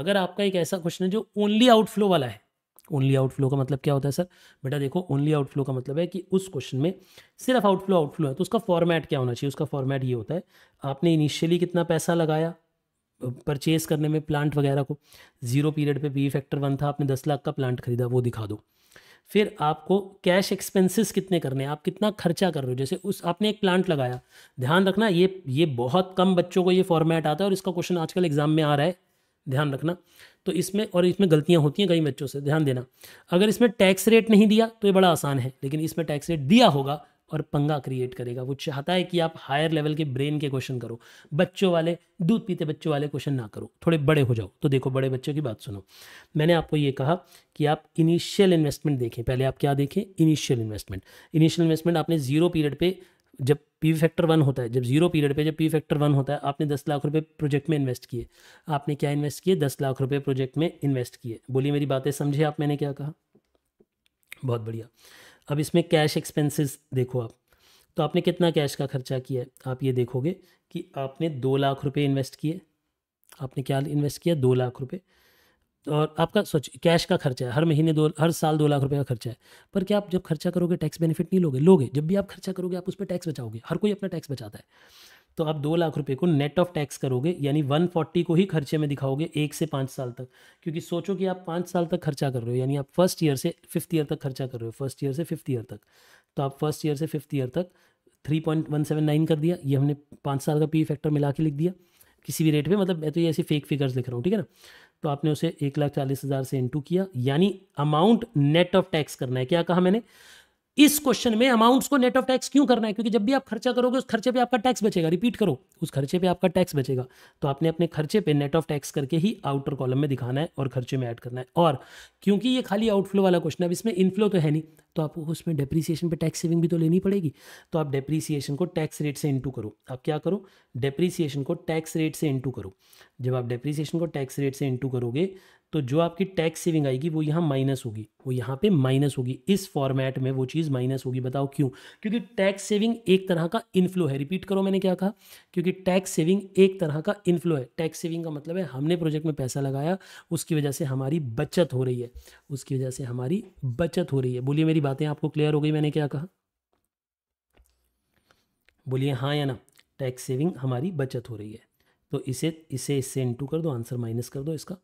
अगर आपका एक ऐसा क्वेश्चन है जो ओनली आउटफ्लो वाला है ओनली आउटफ्लो का मतलब क्या होता है सर बेटा देखो ओनली आउटफ्लो का मतलब है कि उस क्वेश्चन में सिर्फ आउटफ्लो आउटफ्लो है तो उसका फॉर्मेट क्या होना चाहिए उसका फॉर्मेट ये होता है आपने इनिशियली कितना पैसा लगाया परचेस करने में प्लांट वगैरह को जीरो पीरियड पे वी फैक्टर वन था आपने दस लाख का प्लांट खरीदा वो दिखा दो फिर आपको कैश एक्सपेंसेस कितने करने हैं आप कितना खर्चा कर रहे हो जैसे उस आपने एक प्लांट लगाया ध्यान रखना ये ये बहुत कम बच्चों को ये फॉर्मेट आता है और इसका क्वेश्चन आजकल एग्जाम में आ रहा है ध्यान रखना तो इसमें और इसमें गलतियां होती हैं कई बच्चों से ध्यान देना अगर इसमें टैक्स रेट नहीं दिया तो ये बड़ा आसान है लेकिन इसमें टैक्स रेट दिया होगा और पंगा क्रिएट करेगा वो चाहता है कि आप हायर लेवल के ब्रेन के क्वेश्चन करो बच्चों वाले दूध पीते बच्चों वाले क्वेश्चन ना करो थोड़े बड़े हो जाओ तो देखो बड़े बच्चों की बात सुनो मैंने आपको ये कहा कि आप इनिशियल इन्वेस्टमेंट देखें पहले आप क्या देखें इनिशियल इन्वेस्टमेंट इनिशियल इन्वेस्टमेंट आपने जीरो पीरियड पर जब पी फैक्टर वन होता है जब जीरो पीरियड पे जब पी फैक्टर वन होता है आपने दस लाख रुपए प्रोजेक्ट में इन्वेस्ट किए आपने क्या इन्वेस्ट किए दस लाख रुपए प्रोजेक्ट में इन्वेस्ट किए बोलिए मेरी बातें समझे आप मैंने क्या कहा बहुत बढ़िया अब इसमें कैश एक्सपेंसेस देखो आप तो आपने कितना कैश का खर्चा किया है आप ये देखोगे कि आपने दो लाख रुपए इन्वेस्ट किए आपने क्या इन्वेस्ट किया दो लाख रुपए और आपका सोच कैश का खर्चा है हर महीने दो हर साल दो लाख रुपए का खर्चा है पर क्या आप जब खर्चा करोगे टैक्स बेनिफिट नहीं लोगे लोगे जब भी आप खर्चा करोगे आप उस पर टैक्स बचाओगे हर कोई अपना टैक्स बचाता है तो आप दो लाख रुपए को नेट ऑफ टैक्स करोगे यानी वन फोर्टी को ही खर्चे में दिखाओगे एक से पाँच साल तक क्योंकि सोचो कि आप पाँच साल तक खर्चा कर रहे हो यानी आप फर्स्ट ईयर से फिफ्थ ईयर तक खर्चा कर रहे हो फर्स्ट ईयर से फिफ्थ ईयर तक तो आप फर्स्ट ईयर से फिफ्थ ईयर तक three point one seven nine कर दिया ये हमने पाँच साल का पी फैक्टर मिला के लिख दिया किसी भी रेट पर मतलब मैं तो ये ऐसी फेक फिगर्स लिख रहा हूँ ठीक है ना तो आपने उसे एक लाख चालीस हज़ार से इंटू किया यानी अमाउंट नेट ऑफ टैक्स करना है क्या कहा मैंने इस क्वेश्चन में अमाउंट्स को नेट ऑफ टैक्स क्यों करना है क्योंकि जब भी आप खर्चा करोगे उस खर्चे पे आपका टैक्स बचेगा रिपीट करो उस खर्चे पे आपका टैक्स बचेगा तो आपने अपने खर्चे पे नेट ऑफ टैक्स करके ही आउटर कॉलम में दिखाना है और खर्चे में ऐड करना है और क्योंकि ये खाली आउटफ्लो वाला क्वेश्चन है अब इसमें इनफ्लो तो है नहीं तो आपको उसमें डेप्रीसिएशन पे टैक्स सेविंग भी तो लेनी पड़ेगी तो आप डेप्रीसिएशन को टैक्स रेट से इंटू करो आप क्या करो डेप्रीसिएशन को टैक्स रेट से इंटू करो जब आप डेप्रीसिएशन को टैक्स रेट से इंटू करोगे तो जो आपकी टैक्स सेविंग आएगी वो यहाँ माइनस होगी वो यहाँ पे माइनस होगी इस फॉर्मेट में वो चीज़ माइनस होगी बताओ क्यों क्योंकि टैक्स सेविंग एक तरह का इनफ्लो है रिपीट करो मैंने क्या कहा क्योंकि टैक्स सेविंग एक तरह का इनफ्लो है टैक्स सेविंग का मतलब है हमने प्रोजेक्ट में पैसा लगाया उसकी वजह से हमारी बचत हो रही है उसकी वजह से हमारी बचत हो रही है बोलिए मेरी बातें आपको क्लियर हो गई मैंने क्या कहा बोलिए हाँ या ना टैक्स सेविंग हमारी बचत हो रही है तो इसे इसे इससे इंटू कर दो आंसर माइनस कर दो इसका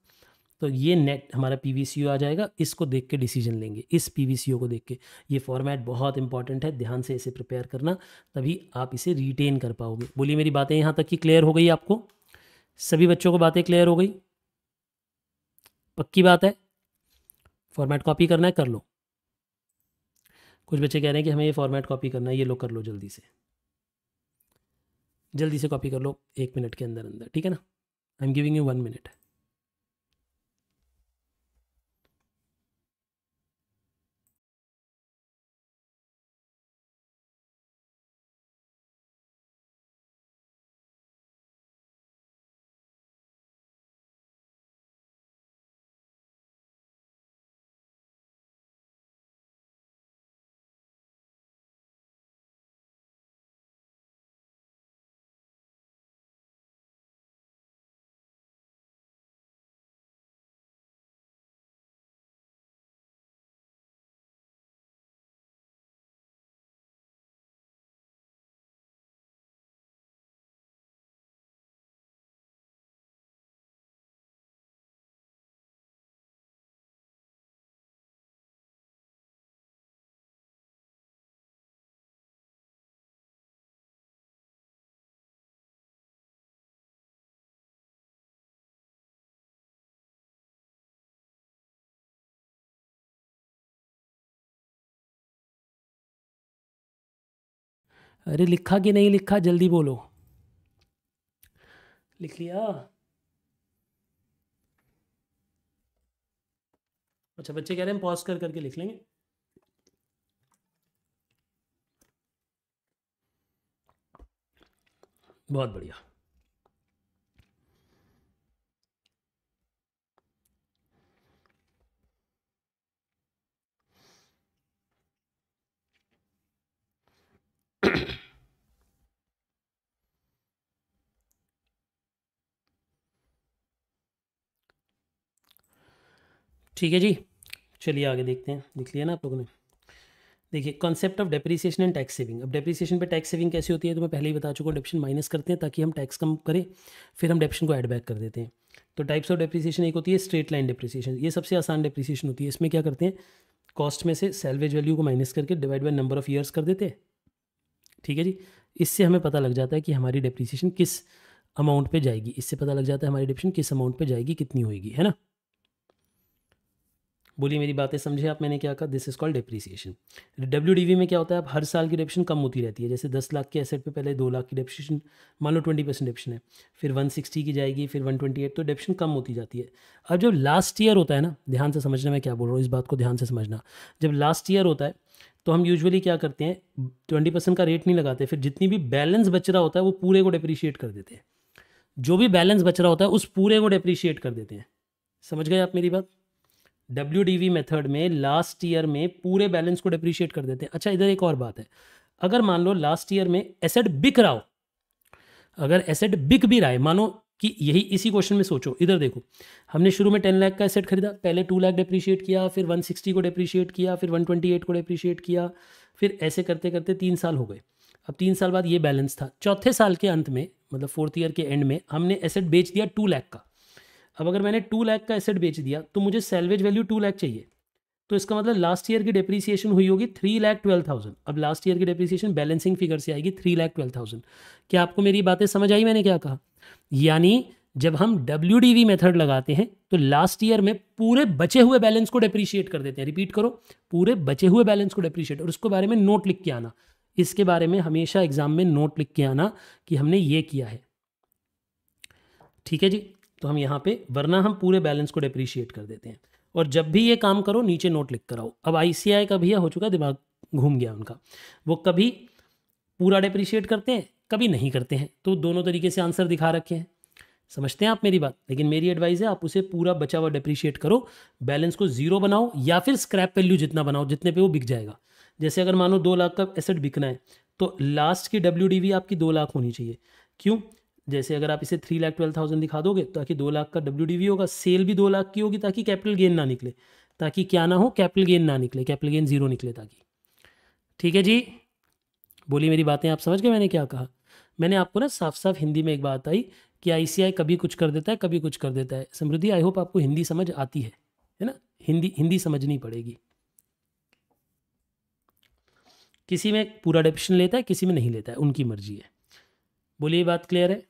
तो ये नेट हमारा पी आ जाएगा इसको देख के डिसीजन लेंगे इस पी को देख के ये फॉर्मेट बहुत इंपॉर्टेंट है ध्यान से इसे प्रिपेयर करना तभी आप इसे रिटेन कर पाओगे बोलिए मेरी बातें यहाँ तक कि क्लियर हो गई आपको सभी बच्चों को बातें क्लियर हो गई पक्की बात है फॉर्मेट कॉपी करना है कर लो कुछ बच्चे कह रहे हैं कि हमें ये फॉर्मेट कॉपी करना है ये लो कर लो जल्दी से जल्दी से कॉपी कर लो एक मिनट के अंदर अंदर ठीक है ना I am giving you one minute अरे लिखा कि नहीं लिखा जल्दी बोलो लिख लिया अच्छा बच्चे कह रहे हैं पॉज कर करके लिख लेंगे बहुत बढ़िया ठीक है जी चलिए आगे देखते हैं लिख लिया ना आप लोगों ने देखिए concept of depreciation and tax saving अब डेप्रिसिएशन पे टैक्स सेविंग कैसी होती है तो मैं पहले ही बता चुका हूँ डेप्शन माइनस करते हैं ताकि हम टैक्स कम करें फिर हम डेप्शन को ऐड बैक कर देते हैं तो टाइप्स ऑफ डेप्रिसिएशन एक होती है स्ट्रेट लाइन डेप्रिसिएशन ये सबसे आसान डेप्रिसिएशन होती है इसमें क्या करते हैं कॉस्ट में से सैलवेज वैल्यू को माइनस करके divide by number of years कर देते हैं ठीक है जी इससे हमें पता लग जाता है कि हमारी डेप्रीसीशन किस अमाउंट पे जाएगी इससे पता लग जाता है हमारी डिप्रेशन किस अमाउंट पे जाएगी कितनी होगी है ना बोलिए मेरी बातें समझे आप मैंने क्या कहा this is called depreciation W में क्या होता है आप हर साल की डिप्रेशन कम होती रहती है जैसे दस लाख के एसेट पे पहले दो लाख की डिप्रेशन मान लो ट्वेंटी परसेंट डिप्शन है फिर वन सिक्सटी की जाएगी फिर वन ट्वेंटी एट तो डिप्शन कम होती जाती है अब जब लास्ट ईयर होता है ना ध्यान से समझना मैं क्या बोल रहा हूँ इस बात को ध्यान से समझना जब लास्ट ईयर होता है तो हम यूजुअली क्या करते हैं ट्वेंटी परसेंट का रेट नहीं लगाते फिर जितनी भी बैलेंस बच रहा होता है वो पूरे को डिप्रीशिएट कर देते हैं जो भी बैलेंस बच रहा होता है उस पूरे को डिप्रीशिएट कर देते हैं समझ गए आप मेरी बात डब्ल्यू डी वी मेथड में लास्ट ईयर में पूरे बैलेंस को डिप्रीशिएट कर देते हैं अच्छा इधर एक और बात है अगर मान लो लास्ट ईयर में एसेट बिक रहा हो अगर एसेट बिक भी रहा है मानो कि यही इसी क्वेश्चन में सोचो इधर देखो हमने शुरू में टेन लाख का एसेट खरीदा पहले टू लाख डिप्रीशिएट किया फिर वन सिक्सटी को डेप्रीशिएट किया फिर वन ट्वेंटी एट को डेप्रीशिएट किया फिर ऐसे करते करते तीन साल हो गए अब तीन साल बाद ये बैलेंस था चौथे साल के अंत में मतलब फोर्थ ईयर के एंड में हमने एसेट बेच दिया टू लाख का अब अगर मैंने टू लाख का एसेट बेच दिया तो मुझे सेलवेज वैल्यू टू लाख चाहिए तो इसका मतलब लास्ट ईयर की डिप्रीसिएशन हुई होगी थ्री लाख ट्वेल्व थाउजेंड अब लास्ट ईयर की डिप्रिसिएशन बैलेंसिंग फिगर से आएगी थ्री लाख ट्वेल्व थाउजेंड क्या आपको मेरी बातें समझ आई मैंने क्या कहा यानी जब हम डब्ल्यू डी वी मेथड लगाते हैं तो लास्ट ईयर में पूरे बचे हुए बैलेंस को डिप्रीशिएट कर देते हैं रिपीट करो पूरे बचे हुए बैलेंस को डिप्रीशिएट और उसके बारे में नोट लिख के आना इसके बारे में हमेशा एग्जाम में नोट लिख के आना कि हमने ये किया है ठीक है जी तो हम यहाँ पे वरना हम पूरे बैलेंस को डिप्रीशिएट कर देते हैं और जब भी ये काम करो नीचे नोट लिख कर आओ अब आई का भैया हो चुका दिमाग घूम गया उनका वो कभी पूरा डिप्रीशिएट करते हैं कभी नहीं करते हैं तो दोनों तरीके से आंसर दिखा रखे हैं समझते हैं आप मेरी बात लेकिन मेरी एडवाइस है आप उसे पूरा बचा हुआ डिप्रिशिएट करो बैलेंस को जीरो बनाओ या फिर स्क्रैप वैल्यू जितना बनाओ जितने पे वो बिक जाएगा जैसे अगर मानो दो लाख का एसेट बिकना है तो लास्ट की डब्ल्यू आपकी दो लाख होनी चाहिए क्यों जैसे अगर आप इसे थ्री लाख ट्वेल्व थाउजेंड दिखा दोगे ताकि दो लाख का डब्ल्यू होगा सेल भी दो लाख की होगी ताकि कैपिटल गेन ना निकले ताकि क्या ना हो कैपिटल गेन ना निकले कैपिटल गेन जीरो निकले ताकि ठीक है जी बोली मेरी बातें आप समझ गए मैंने क्या कहा मैंने आपको ना साफ साफ हिंदी में एक बात आई कि आई कभी कुछ कर देता है कभी कुछ कर देता है समृद्धि आई होप आपको हिंदी समझ आती है है ना हिंदी हिंदी समझनी पड़ेगी किसी में पूरा डेप्शन लेता है किसी में नहीं लेता है उनकी मर्जी है बोलिए बात क्लियर है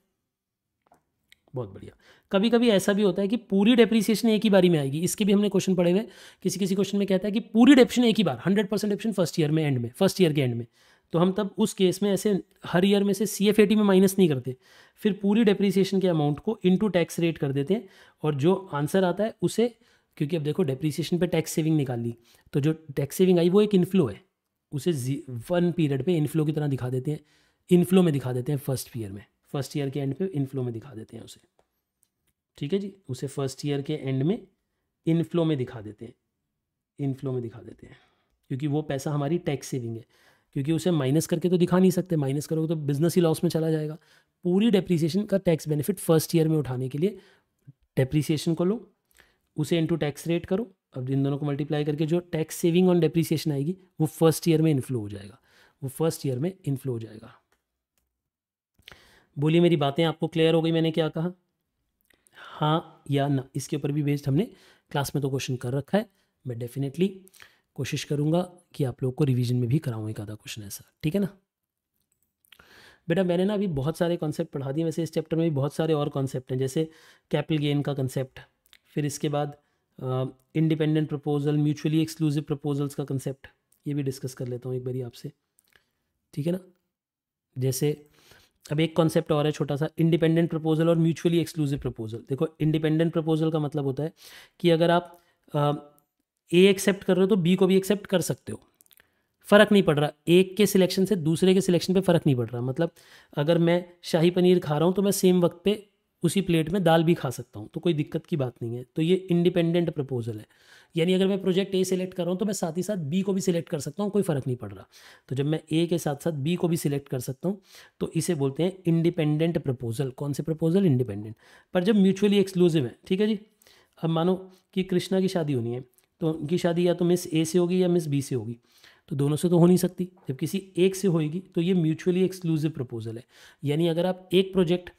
बहुत बढ़िया कभी कभी ऐसा भी होता है कि पूरी डेप्रिसिएशन एक ही बारी में आएगी इसके भी हमने क्वेश्चन पढ़े हुए किसी किसी क्वेश्चन में कहता है कि पूरी डेप्शन एक ही बार hundred percent depreciation first year में एंड में फर्स्ट ईयर के एंड में तो हम तब उस केस में ऐसे हर ईयर में से सी एफ ए टी में माइनस नहीं करते फिर पूरी डेप्रिसिएशन के अमाउंट को इनटू टैक्स रेट कर देते हैं और जो आंसर आता है उसे क्योंकि अब देखो डेप्रिसिएशन पे टैक्स सेविंग निकाल ली तो जो टैक्स सेविंग आई वो एक इनफ्लो है उसे वन पीरियड पे इनफ्लो की तरह दिखा देते हैं इनफ्लो में दिखा देते हैं फर्स्ट ईयर में फर्स्ट ईयर के एंड पे इनफ्लो में दिखा देते हैं उसे ठीक है जी उसे फर्स्ट ईयर के एंड में इनफ्लो में दिखा देते हैं इनफ्लो में दिखा देते हैं क्योंकि वो पैसा हमारी टैक्स सेविंग है क्योंकि उसे माइनस करके तो दिखा नहीं सकते माइनस करोगे तो बिजनेस ही लॉस में चला जाएगा पूरी डेप्रिसिएशन का टैक्स बेनिफिट फर्स्ट ईयर में उठाने के लिए डेप्रिसिएशन को लो उसे इंटू टैक्स रेट करो अब इन दोनों को मल्टीप्लाई करके जो टैक्स सेविंग ऑन डेप्रिसिएशन आएगी वो फर्स्ट ईयर में इन्फ्लो हो जाएगा वो फर्स्ट ईयर में इन्फ्लो हो जाएगा बोलिए मेरी बातें आपको क्लियर हो गई मैंने क्या कहा हाँ या ना इसके ऊपर भी बेस्ड हमने क्लास में तो क्वेश्चन कर रखा है बट डेफिनेटली कोशिश करूँगा कि आप लोग को रिवीजन में भी कराऊँ एक आधा क्वेश्चन ऐसा ठीक है ना बेटा मैंने ना अभी बहुत सारे कॉन्सेप्ट पढ़ा दिए वैसे इस चैप्टर में भी बहुत सारे और कॉन्सेप्ट हैं जैसे कैपिटल गेन का कंसेप्ट फिर इसके बाद independent proposal mutually exclusive proposals का कंसेप्ट ये भी डिस्कस कर लेता हूँ एक बारी आपसे ठीक है ना जैसे अब एक कॉन्सेप्ट और है छोटा सा इंडिपेंडेंट प्रपोजल और म्यूचुअली एक्सक्लूसिव प्रपोजल देखो इंडिपेंडेंट प्रपोजल का मतलब होता है कि अगर आप ए एक्सेप्ट कर रहे हो तो बी को भी एक्सेप्ट कर सकते हो फ़र्क नहीं पड़ रहा एक के सिलेक्शन से दूसरे के सिलेक्शन पे फ़र्क नहीं पड़ रहा मतलब अगर मैं शाही पनीर खा रहा हूँ तो मैं सेम वक्त पे उसी प्लेट में दाल भी खा सकता हूँ तो कोई दिक्कत की बात नहीं है तो ये इंडिपेंडेंट प्रपोजल है यानी अगर मैं प्रोजेक्ट ए सिलेक्ट कर रहा हूँ तो मैं साथ ही साथ बी को भी सिलेक्ट कर सकता हूँ कोई फ़र्क नहीं पड़ रहा तो जब मैं ए के साथ साथ बी को भी सिलेक्ट कर सकता हूँ तो इसे बोलते हैं इंडिपेंडेंट प्रपोजल कौन से प्रपोजल इंडिपेंडेंट पर जब म्यूचुअली एक्सक्लूसिव है ठीक है जी अब मानो कि कृष्णा की शादी होनी है तो उनकी शादी या तो मिस ए से होगी या मिस बी से होगी तो दोनों से तो हो नहीं सकती जब किसी एक से होएगी तो ये म्यूचुअली एक्सक्लूसिव प्रपोजल है यानी अगर आप एक प्रोजेक्ट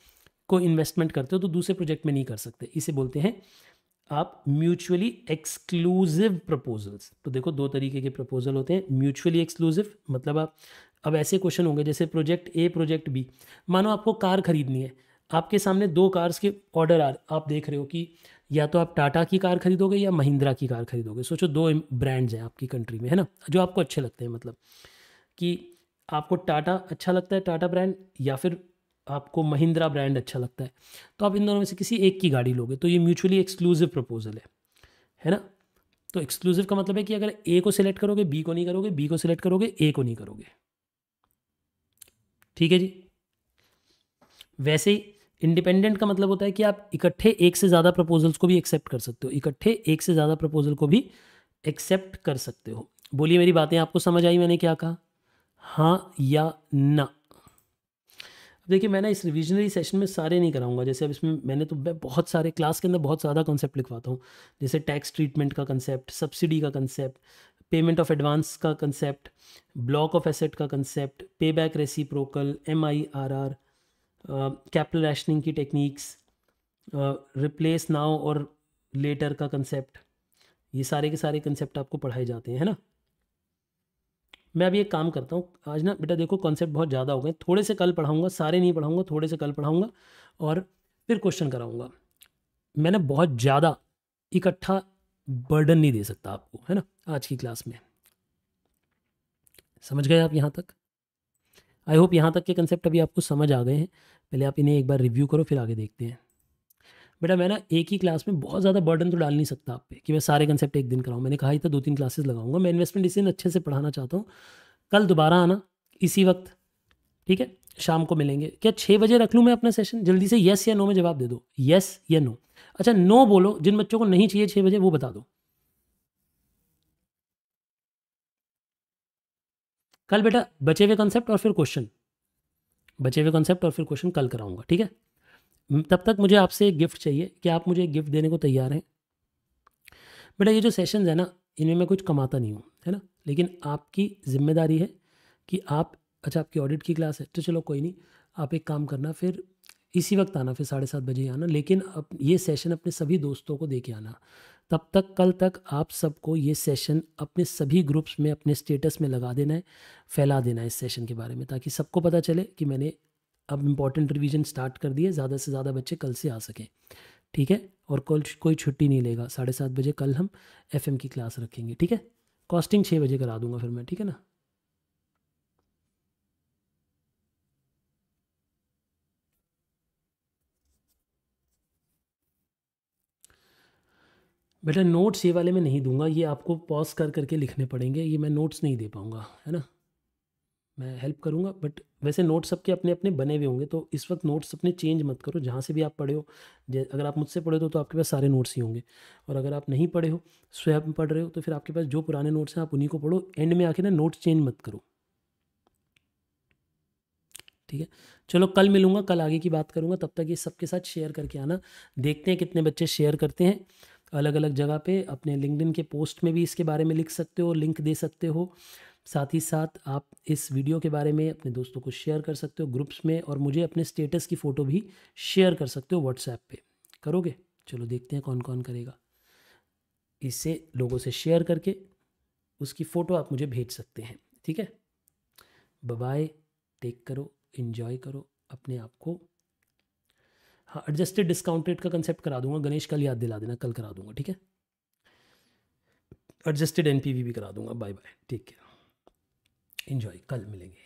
को इन्वेस्टमेंट करते हो तो दूसरे प्रोजेक्ट में नहीं कर सकते इसे बोलते हैं आप म्यूचुअली एक्सक्लूसिव प्रपोजल्स तो देखो दो तरीके के प्रपोजल होते हैं म्यूचुअली एक्सक्लूसिव मतलब आप अब ऐसे क्वेश्चन होंगे जैसे प्रोजेक्ट ए प्रोजेक्ट बी मानो आपको कार खरीदनी है आपके सामने दो कार्स के ऑर्डर आ आप देख रहे हो कि या तो आप टाटा की कार खरीदोगे या महिंद्रा की कार खरीदोगे सोचो दो ब्रांड्स हैं आपकी कंट्री में है ना जो आपको अच्छे लगते हैं मतलब कि आपको टाटा अच्छा लगता है टाटा ब्रांड या फिर आपको महिंद्रा ब्रांड अच्छा लगता है तो आप इन दोनों में से किसी एक की गाड़ी लोगे तो ये म्यूचुअली एक्सक्लूसिव प्रपोजल है है ना तो एक्सक्लूसिव का मतलब है कि अगर ए को सिलेक्ट करोगे बी को नहीं करोगे बी को सिलेक्ट करोगे ए को नहीं करोगे ठीक है जी वैसे ही इंडिपेंडेंट का मतलब होता है कि आप इकट्ठे एक से ज़्यादा प्रपोजल्स को भी एक्सेप्ट कर सकते हो इकट्ठे एक से ज़्यादा प्रपोजल को भी एक्सेप्ट कर सकते हो बोलिए मेरी बातें आपको समझ आई मैंने क्या कहा हाँ या ना देखिए मैं ना इस रिविजनरी सेशन में सारे नहीं कराऊंगा जैसे अब इसमें मैंने तो बहुत सारे क्लास के अंदर बहुत ज़्यादा कॉन्सेप्ट लिखवाता हूँ जैसे टैक्स ट्रीटमेंट का कंसेप्ट सब्सिडी का कंसेप्ट पेमेंट ऑफ एडवांस का कंसेप्ट ब्लॉक ऑफ एसेट का concept pay back reciprocal M I R R capital uh, rationing की टेक्निक्स रिप्लेस नाउ और लेटर का कंसेप्ट ये सारे के सारे कंसेप्ट आपको पढ़ाए जाते हैं है ना मैं अभी एक काम करता हूँ आज ना बेटा देखो कॉन्सेप्ट बहुत ज़्यादा हो गए थोड़े से कल पढ़ाऊँगा सारे नहीं पढ़ाऊँगा थोड़े से कल पढ़ाऊँगा और फिर क्वेश्चन कराऊँगा मैंने बहुत ज़्यादा इकट्ठा बर्डन नहीं दे सकता आपको है ना आज की क्लास में समझ गए आप यहाँ तक आई होप यहाँ तक के कंसेप्ट अभी आपको समझ आ गए हैं पहले आप इन्हें एक बार रिव्यू करो फिर आगे देखते हैं बेटा मैं ना एक ही क्लास में बहुत ज़्यादा बर्डन तो डाल नहीं सकता आप पे कि मैं सारे कंसेप्ट एक दिन कराऊँ मैंने कहा ही था दो तीन क्लासेस लगाऊंगा मैं इन्वेस्टमेंट डिसीजन अच्छे से पढ़ाना चाहता हूँ कल दोबारा आना इसी वक्त ठीक है शाम को मिलेंगे क्या छः बजे रख लूँ मैं अपना सेशन जल्दी से येस या नो में जवाब दे दो येस या नो अच्छा नो बोलो जिन बच्चों को नहीं चाहिए छः बजे वो बता दो कल बेटा बचे हुए कंसेप्ट और फिर क्वेश्चन बचे हुए कॉन्सेप्ट और फिर क्वेश्चन कल कराऊंगा ठीक है तब तक मुझे आपसे एक गिफ्ट चाहिए कि आप मुझे एक गिफ्ट देने को तैयार हैं बेटा ये जो सेशन है ना इनमें मैं कुछ कमाता नहीं हूँ है ना लेकिन आपकी जिम्मेदारी है कि आप अच्छा आपकी ऑडिट की क्लास है तो चलो कोई नहीं आप एक काम करना फिर इसी वक्त आना फिर साढ़े सात बजे आना लेकिन अब ये सेशन अपने सभी दोस्तों को दे के आना तब तक कल तक आप सबको ये सेशन अपने सभी ग्रुप्स में अपने स्टेटस में लगा देना है फैला देना है इस सेशन के बारे में ताकि सबको पता चले कि मैंने अब इम्पॉर्टेंट रिवीजन स्टार्ट कर दिए ज़्यादा से ज़्यादा बच्चे कल से आ सकें ठीक है और कल कोई छुट्टी नहीं लेगा साढ़े सात बजे कल हम एफ की क्लास रखेंगे ठीक है कॉस्टिंग छः बजे करा दूंगा फिर मैं ठीक है ना बेटा नोट्स ये वाले मैं नहीं दूंगा ये आपको पॉज कर करके लिखने पड़ेंगे ये मैं नोट्स नहीं दे पाऊँगा है ना मैं हेल्प करूँगा बट वैसे नोट्स सबके अपने अपने बने हुए होंगे तो इस वक्त नोट्स अपने चेंज मत करो जहाँ से भी आप पढ़े हो अगर आप मुझसे पढ़े हो तो आपके पास सारे नोट्स ही होंगे और अगर आप नहीं पढ़े हो स्वयं पढ़ रहे हो तो फिर आपके पास जो पुराने नोट्स हैं आप उन्हीं को पढ़ो एंड में आके ना नोट्स चेंज मत करो ठीक है चलो कल मिलूँगा कल आगे की बात करूँगा तब तक ये सबके साथ शेयर करके आना देखते हैं कितने बच्चे शेयर करते हैं अलग अलग जगह पे अपने लिंकडिन के पोस्ट में भी इसके बारे में लिख सकते हो लिंक दे सकते हो साथ ही साथ आप इस वीडियो के बारे में अपने दोस्तों को शेयर कर सकते हो ग्रुप्स में और मुझे अपने स्टेटस की फ़ोटो भी शेयर कर सकते हो व्हाट्सएप पे करोगे चलो देखते हैं कौन कौन करेगा इसे लोगों से शेयर करके उसकी फ़ोटो आप मुझे भेज सकते हैं ठीक है बाय टेक करो इन्जॉय करो अपने आप को हाँ एडजस्टेड डिस्काउंट रेट का कंसेप्ट करा दूंगा गणेश कल याद दिला देना कल करा दूंगा ठीक है एडजस्टेड एन भी करा दूंगा बाय बाय ठीक है इंजॉय कल मिलेंगे